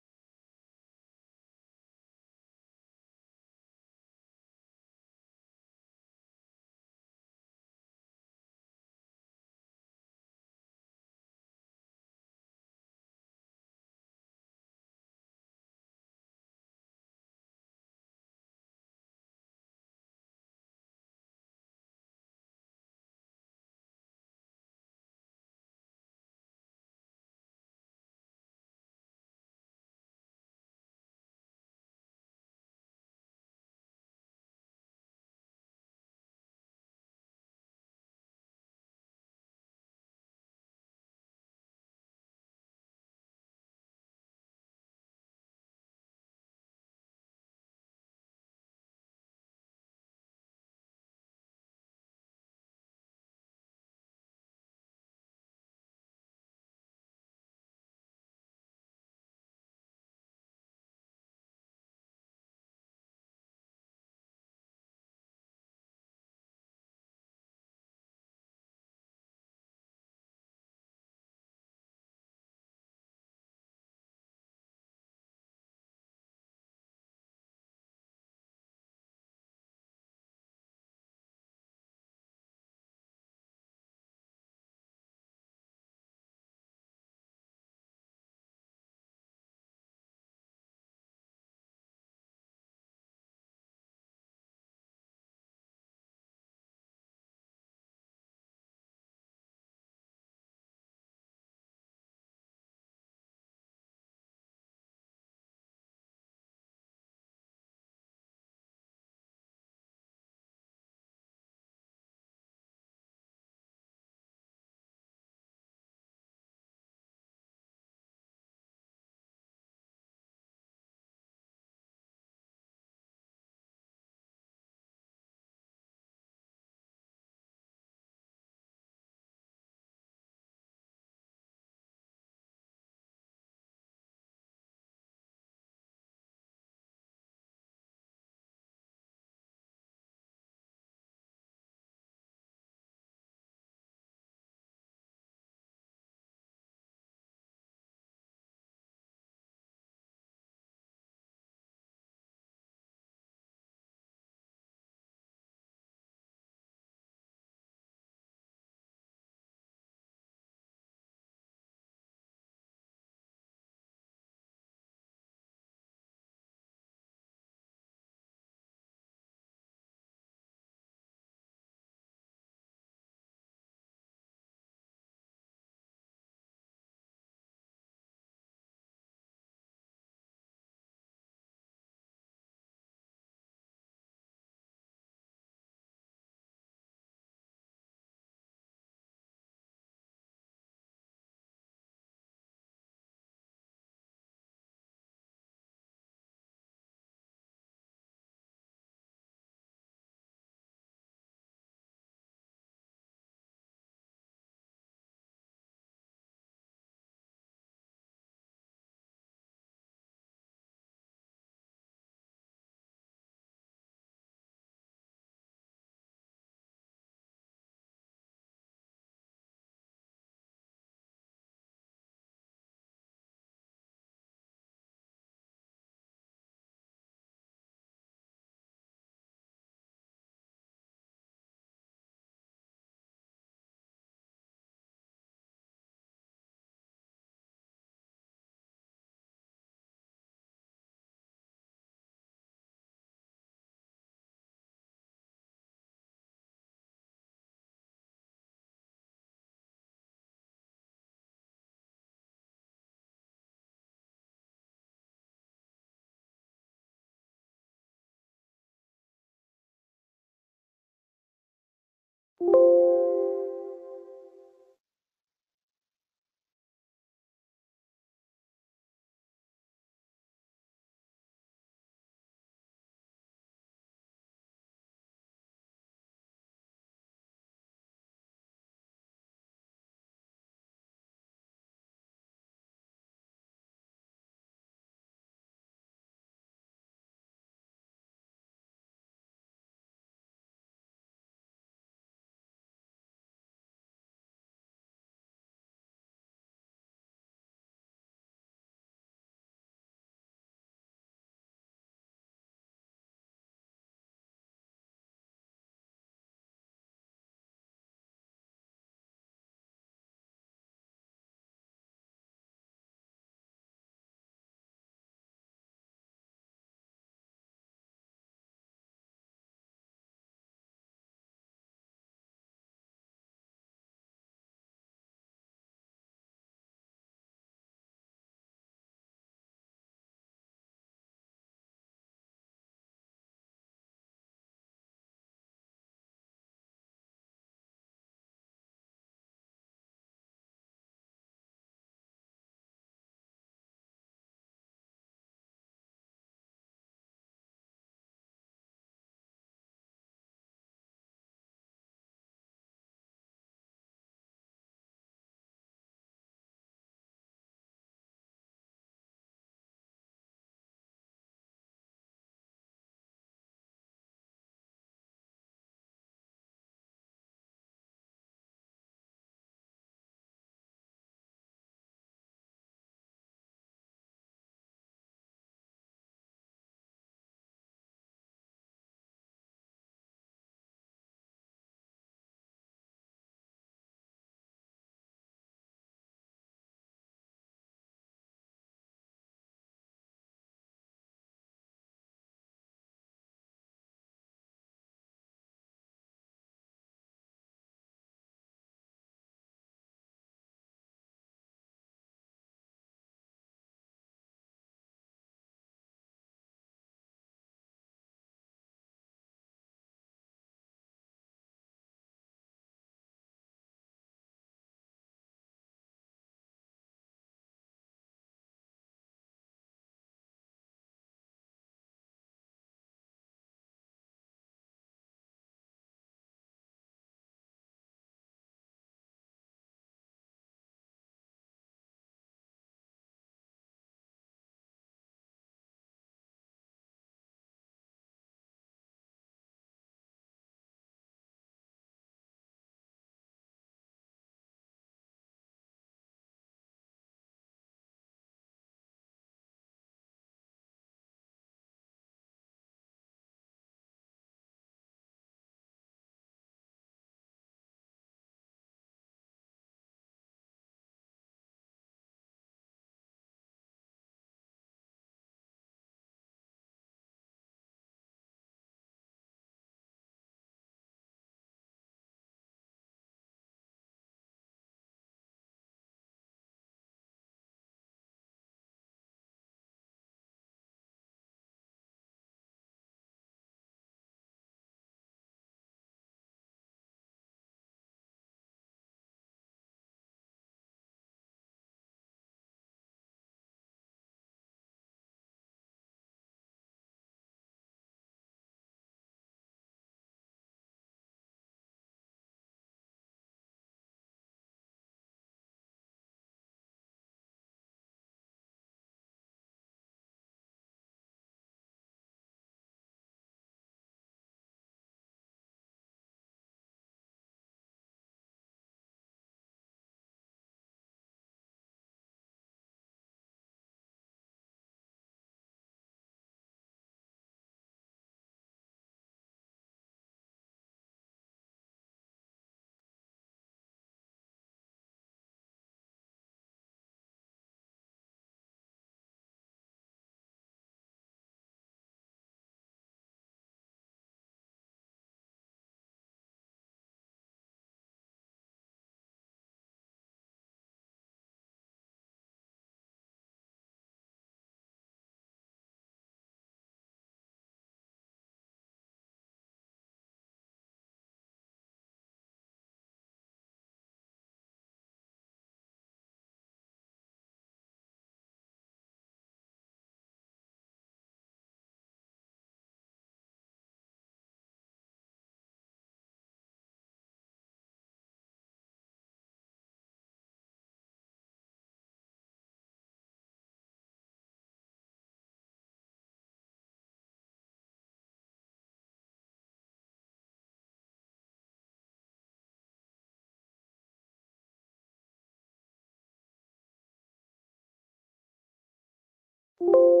Thank you.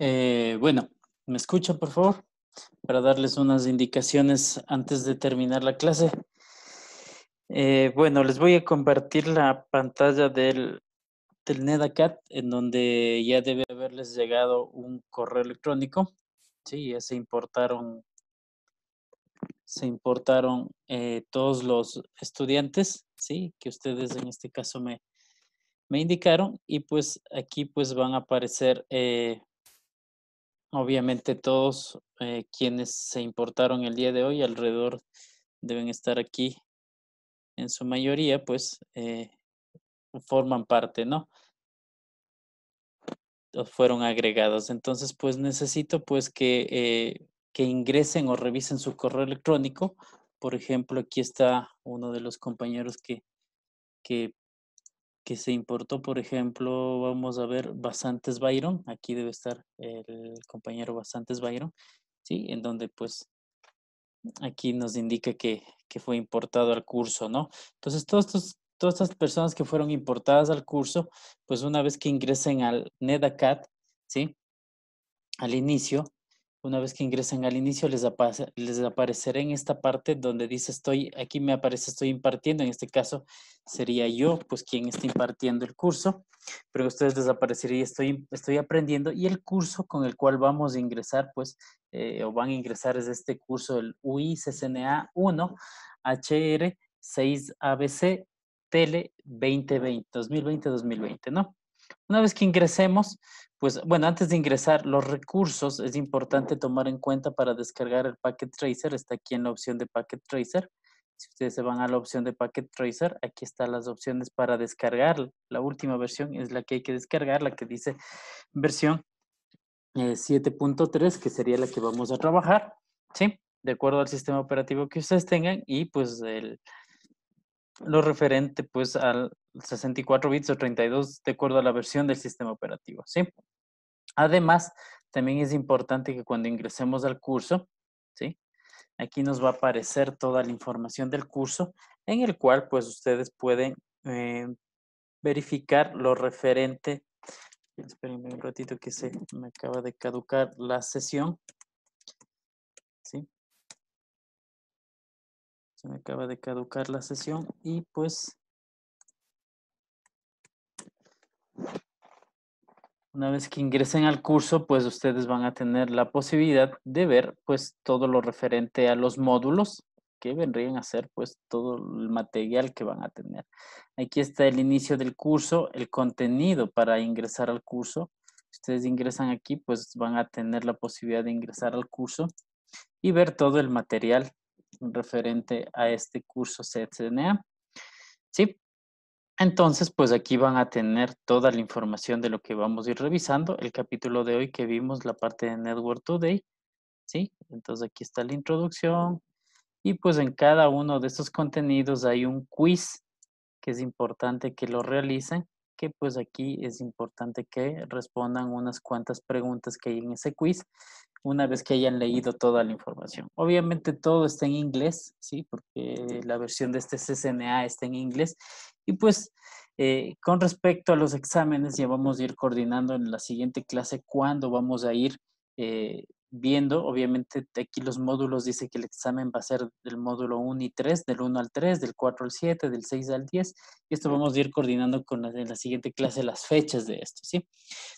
Eh, bueno, ¿me escuchan, por favor? Para darles unas indicaciones antes de terminar la clase. Eh, bueno, les voy a compartir la pantalla del, NEDACAT, en donde ya debe haberles llegado un correo electrónico. Sí, ya se importaron, se importaron eh, todos los estudiantes, sí, que ustedes en este caso me, indicaron. Y pues aquí pues van a aparecer obviamente todos eh, quienes se importaron el día de hoy alrededor deben estar aquí en su mayoría pues eh, forman parte no fueron agregados entonces pues necesito pues que, eh, que ingresen o revisen su correo electrónico por ejemplo aquí está uno de los compañeros que que que se importó, por ejemplo, vamos a ver bastantes Byron, aquí debe estar el compañero bastantes Byron, ¿sí? En donde pues aquí nos indica que, fue importado al curso, ¿no? Entonces, todas estas personas que fueron importadas al curso, pues una vez que ingresen al NEDACAT, ¿sí? Al inicio, una vez que ingresen al inicio, les, aparecerá en esta parte donde dice estoy, aquí me aparece estoy impartiendo, en este caso sería yo, pues quien está impartiendo el curso, pero ustedes les y estoy, estoy aprendiendo y el curso con el cual vamos a ingresar, pues, eh, o van a ingresar es este curso, el UICCNA 1 HR 6ABC Tele 2020, 2020-2020, ¿no? Una vez que ingresemos, pues bueno, antes de ingresar, los recursos es importante tomar en cuenta para descargar el Packet Tracer. Está aquí en la opción de Packet Tracer. Si ustedes se van a la opción de Packet Tracer, aquí están las opciones para descargar. La última versión es la que hay que descargar, la que dice versión 7.3, eh, que sería la que vamos a trabajar, ¿sí? De acuerdo al sistema operativo que ustedes tengan y pues el, lo referente pues al 64 bits o 32 de acuerdo a la versión del sistema operativo, ¿sí? Además, también es importante que cuando ingresemos al curso, ¿sí? Aquí nos va a aparecer toda la información del curso en el cual pues ustedes pueden eh, verificar lo referente. Espérenme un ratito que se me acaba de caducar la sesión. Se me acaba de caducar la sesión y pues una vez que ingresen al curso, pues ustedes van a tener la posibilidad de ver pues todo lo referente a los módulos que vendrían a ser pues todo el material que van a tener. Aquí está el inicio del curso, el contenido para ingresar al curso. Ustedes ingresan aquí, pues van a tener la posibilidad de ingresar al curso y ver todo el material referente a este curso CTNA. ¿Sí? Entonces, pues aquí van a tener toda la información de lo que vamos a ir revisando. El capítulo de hoy que vimos, la parte de Network Today, ¿sí? Entonces aquí está la introducción. Y pues en cada uno de estos contenidos hay un quiz que es importante que lo realicen que pues aquí es importante que respondan unas cuantas preguntas que hay en ese quiz una vez que hayan leído toda la información. Obviamente todo está en inglés, ¿sí? Porque la versión de este CCNA está en inglés. Y pues eh, con respecto a los exámenes, ya vamos a ir coordinando en la siguiente clase cuándo vamos a ir eh, viendo, obviamente aquí los módulos dice que el examen va a ser del módulo 1 y 3, del 1 al 3, del 4 al 7, del 6 al 10, y esto vamos a ir coordinando con la, siguiente clase las fechas de esto, ¿sí?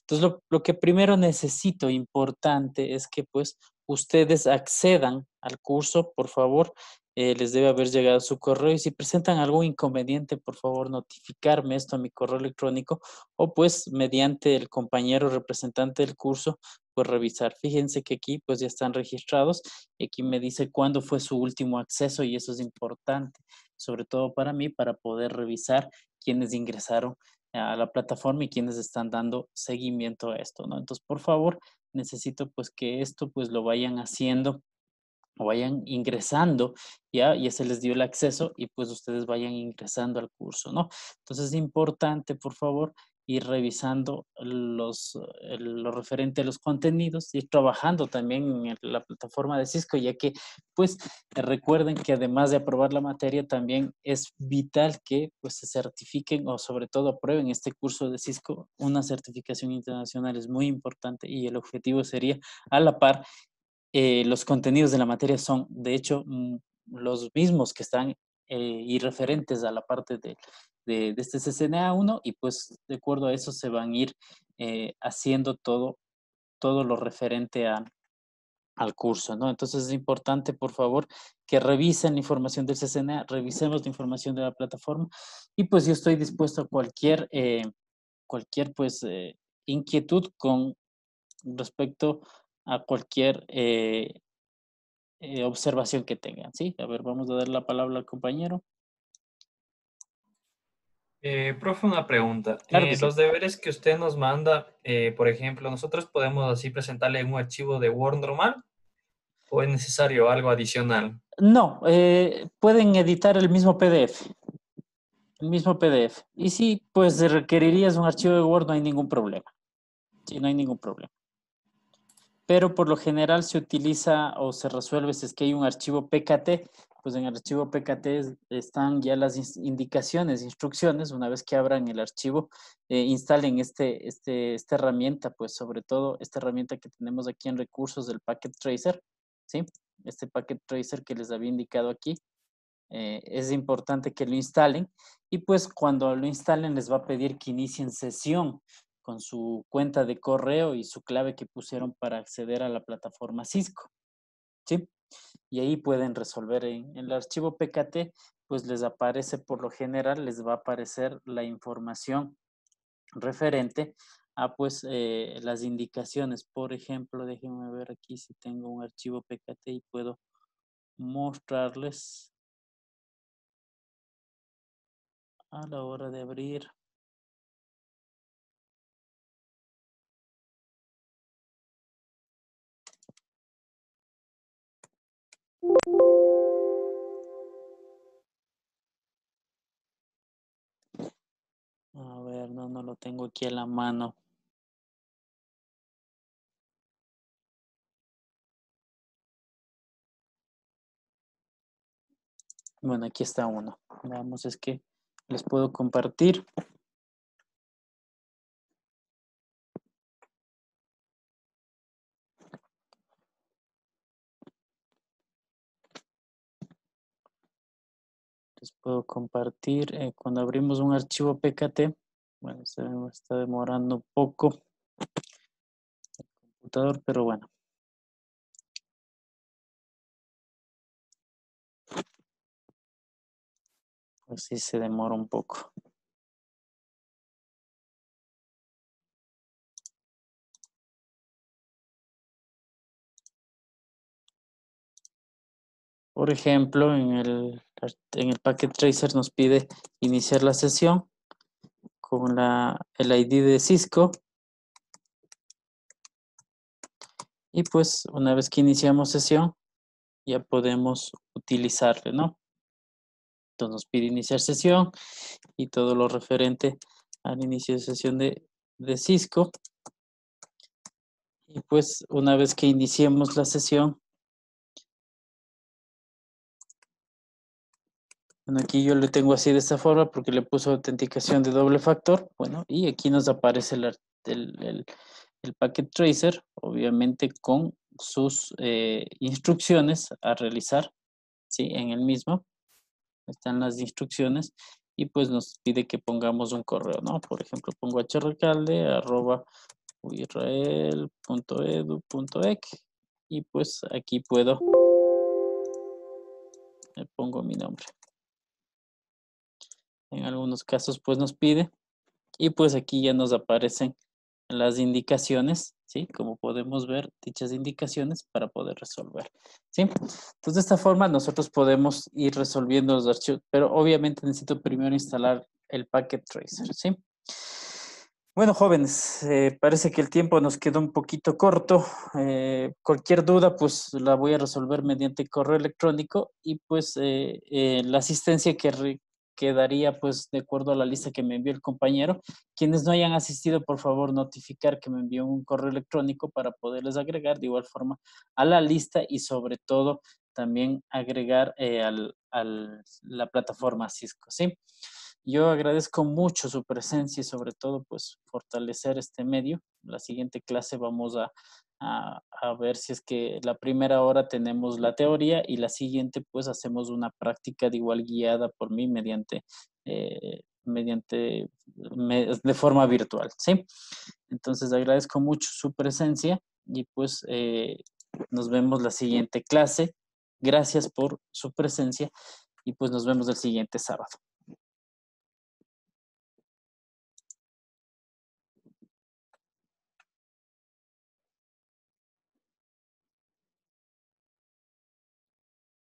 Entonces, lo, que primero necesito, importante, es que pues ustedes accedan al curso, por favor, eh, les debe haber llegado su correo y si presentan algún inconveniente, por favor, notificarme esto a mi correo electrónico o pues mediante el compañero representante del curso pues revisar. Fíjense que aquí pues ya están registrados y aquí me dice cuándo fue su último acceso y eso es importante, sobre todo para mí, para poder revisar quiénes ingresaron a la plataforma y quienes están dando seguimiento a esto, ¿no? Entonces, por favor, necesito pues que esto pues lo vayan haciendo o vayan ingresando, ya, ya se les dio el acceso y pues ustedes vayan ingresando al curso, ¿no? Entonces es importante, por favor, ir revisando los, eh, lo referente a los contenidos, y trabajando también en la plataforma de Cisco, ya que pues recuerden que además de aprobar la materia también es vital que pues se certifiquen o sobre todo aprueben este curso de Cisco. Una certificación internacional es muy importante y el objetivo sería a la par. Eh, los contenidos de la materia son de hecho mm, los mismos que están eh, y referentes a la parte de, de, este CCNA1 y pues de acuerdo a eso se van a ir eh, haciendo todo, todo lo referente a, al curso, ¿no? Entonces es importante, por favor, que revisen la información del CCNA, revisemos la información de la plataforma y pues yo estoy dispuesto a cualquier, eh, cualquier pues eh, inquietud con respecto a cualquier observación que tengan, ¿sí? A ver, vamos a dar la palabra al compañero. Eh, profe, una pregunta. Eh, los deberes que usted nos manda, eh, por ejemplo, ¿nosotros podemos así presentarle un archivo de Word normal o es necesario algo adicional? No, pueden editar el mismo PDF. El mismo PDF. Y si pues requerirías un archivo de Word, no hay ningún problema. Sí, no hay ningún problema. Pero por lo general se utiliza o se resuelve si es que hay un archivo PKT pues en el archivo PKT están ya las indicaciones, instrucciones, una vez que abran el archivo, eh, instalen este, este, esta herramienta, pues sobre todo esta herramienta que tenemos aquí en recursos del Packet Tracer, ¿sí? Este Packet Tracer que les había indicado aquí, eh, es importante que lo instalen y pues cuando lo instalen les va a pedir que inicien sesión con su cuenta de correo y su clave que pusieron para acceder a la plataforma Cisco, ¿sí? y ahí pueden resolver. Eh, en el archivo PKT, pues les aparece por lo general, les va a aparecer la información referente a pues eh, las indicaciones. Por ejemplo, déjenme ver aquí si tengo un archivo PKT y puedo mostrarles a la hora de abrir. ver, no, no lo tengo aquí a la mano. Bueno, aquí está uno. Veamos, es que les puedo compartir. Les puedo compartir eh, cuando abrimos un archivo PKT. Bueno, se me está demorando un poco el computador, pero bueno. Así pues se demora un poco. Por ejemplo, en el, en el Packet Tracer nos pide iniciar la sesión con la, el ID de Cisco. Y pues una vez que iniciamos sesión, ya podemos utilizarle, ¿no? Entonces nos pide iniciar sesión y todo lo referente al inicio de sesión de, de Cisco. Y pues una vez que iniciemos la sesión, Bueno, aquí yo lo tengo así de esta forma porque le puso autenticación de doble factor. Bueno, y aquí nos aparece el, el, el, packet tracer, obviamente con sus eh, instrucciones a realizar, ¿sí? En el mismo están las instrucciones y pues nos pide que pongamos un correo, ¿no? Por ejemplo, pongo hrcalde y pues aquí puedo, le pongo mi nombre en algunos casos pues nos pide. Y pues aquí ya nos aparecen las indicaciones, ¿sí? Como podemos ver, dichas indicaciones para poder resolver, ¿sí? Entonces, de esta forma nosotros podemos ir resolviendo los archivos, pero obviamente necesito primero instalar el Packet Tracer, ¿sí? Bueno, jóvenes, eh, parece que el tiempo nos quedó un poquito corto. Eh, cualquier duda, pues la voy a resolver mediante correo electrónico y pues eh, la asistencia que, quedaría pues de acuerdo a la lista que me envió el compañero. Quienes no hayan asistido, por favor, notificar que me envió un correo electrónico para poderles agregar de igual forma a la lista y sobre todo también agregar eh, a la plataforma Cisco, ¿sí? Yo agradezco mucho su presencia y sobre todo pues fortalecer este medio. La siguiente clase vamos a a, ver si es que la primera hora tenemos la teoría y la siguiente pues hacemos una práctica de igual guiada por mí mediante, eh, mediante de forma virtual, ¿sí? Entonces agradezco mucho su presencia y pues eh, nos vemos la siguiente clase. Gracias por su presencia y pues nos vemos el siguiente sábado.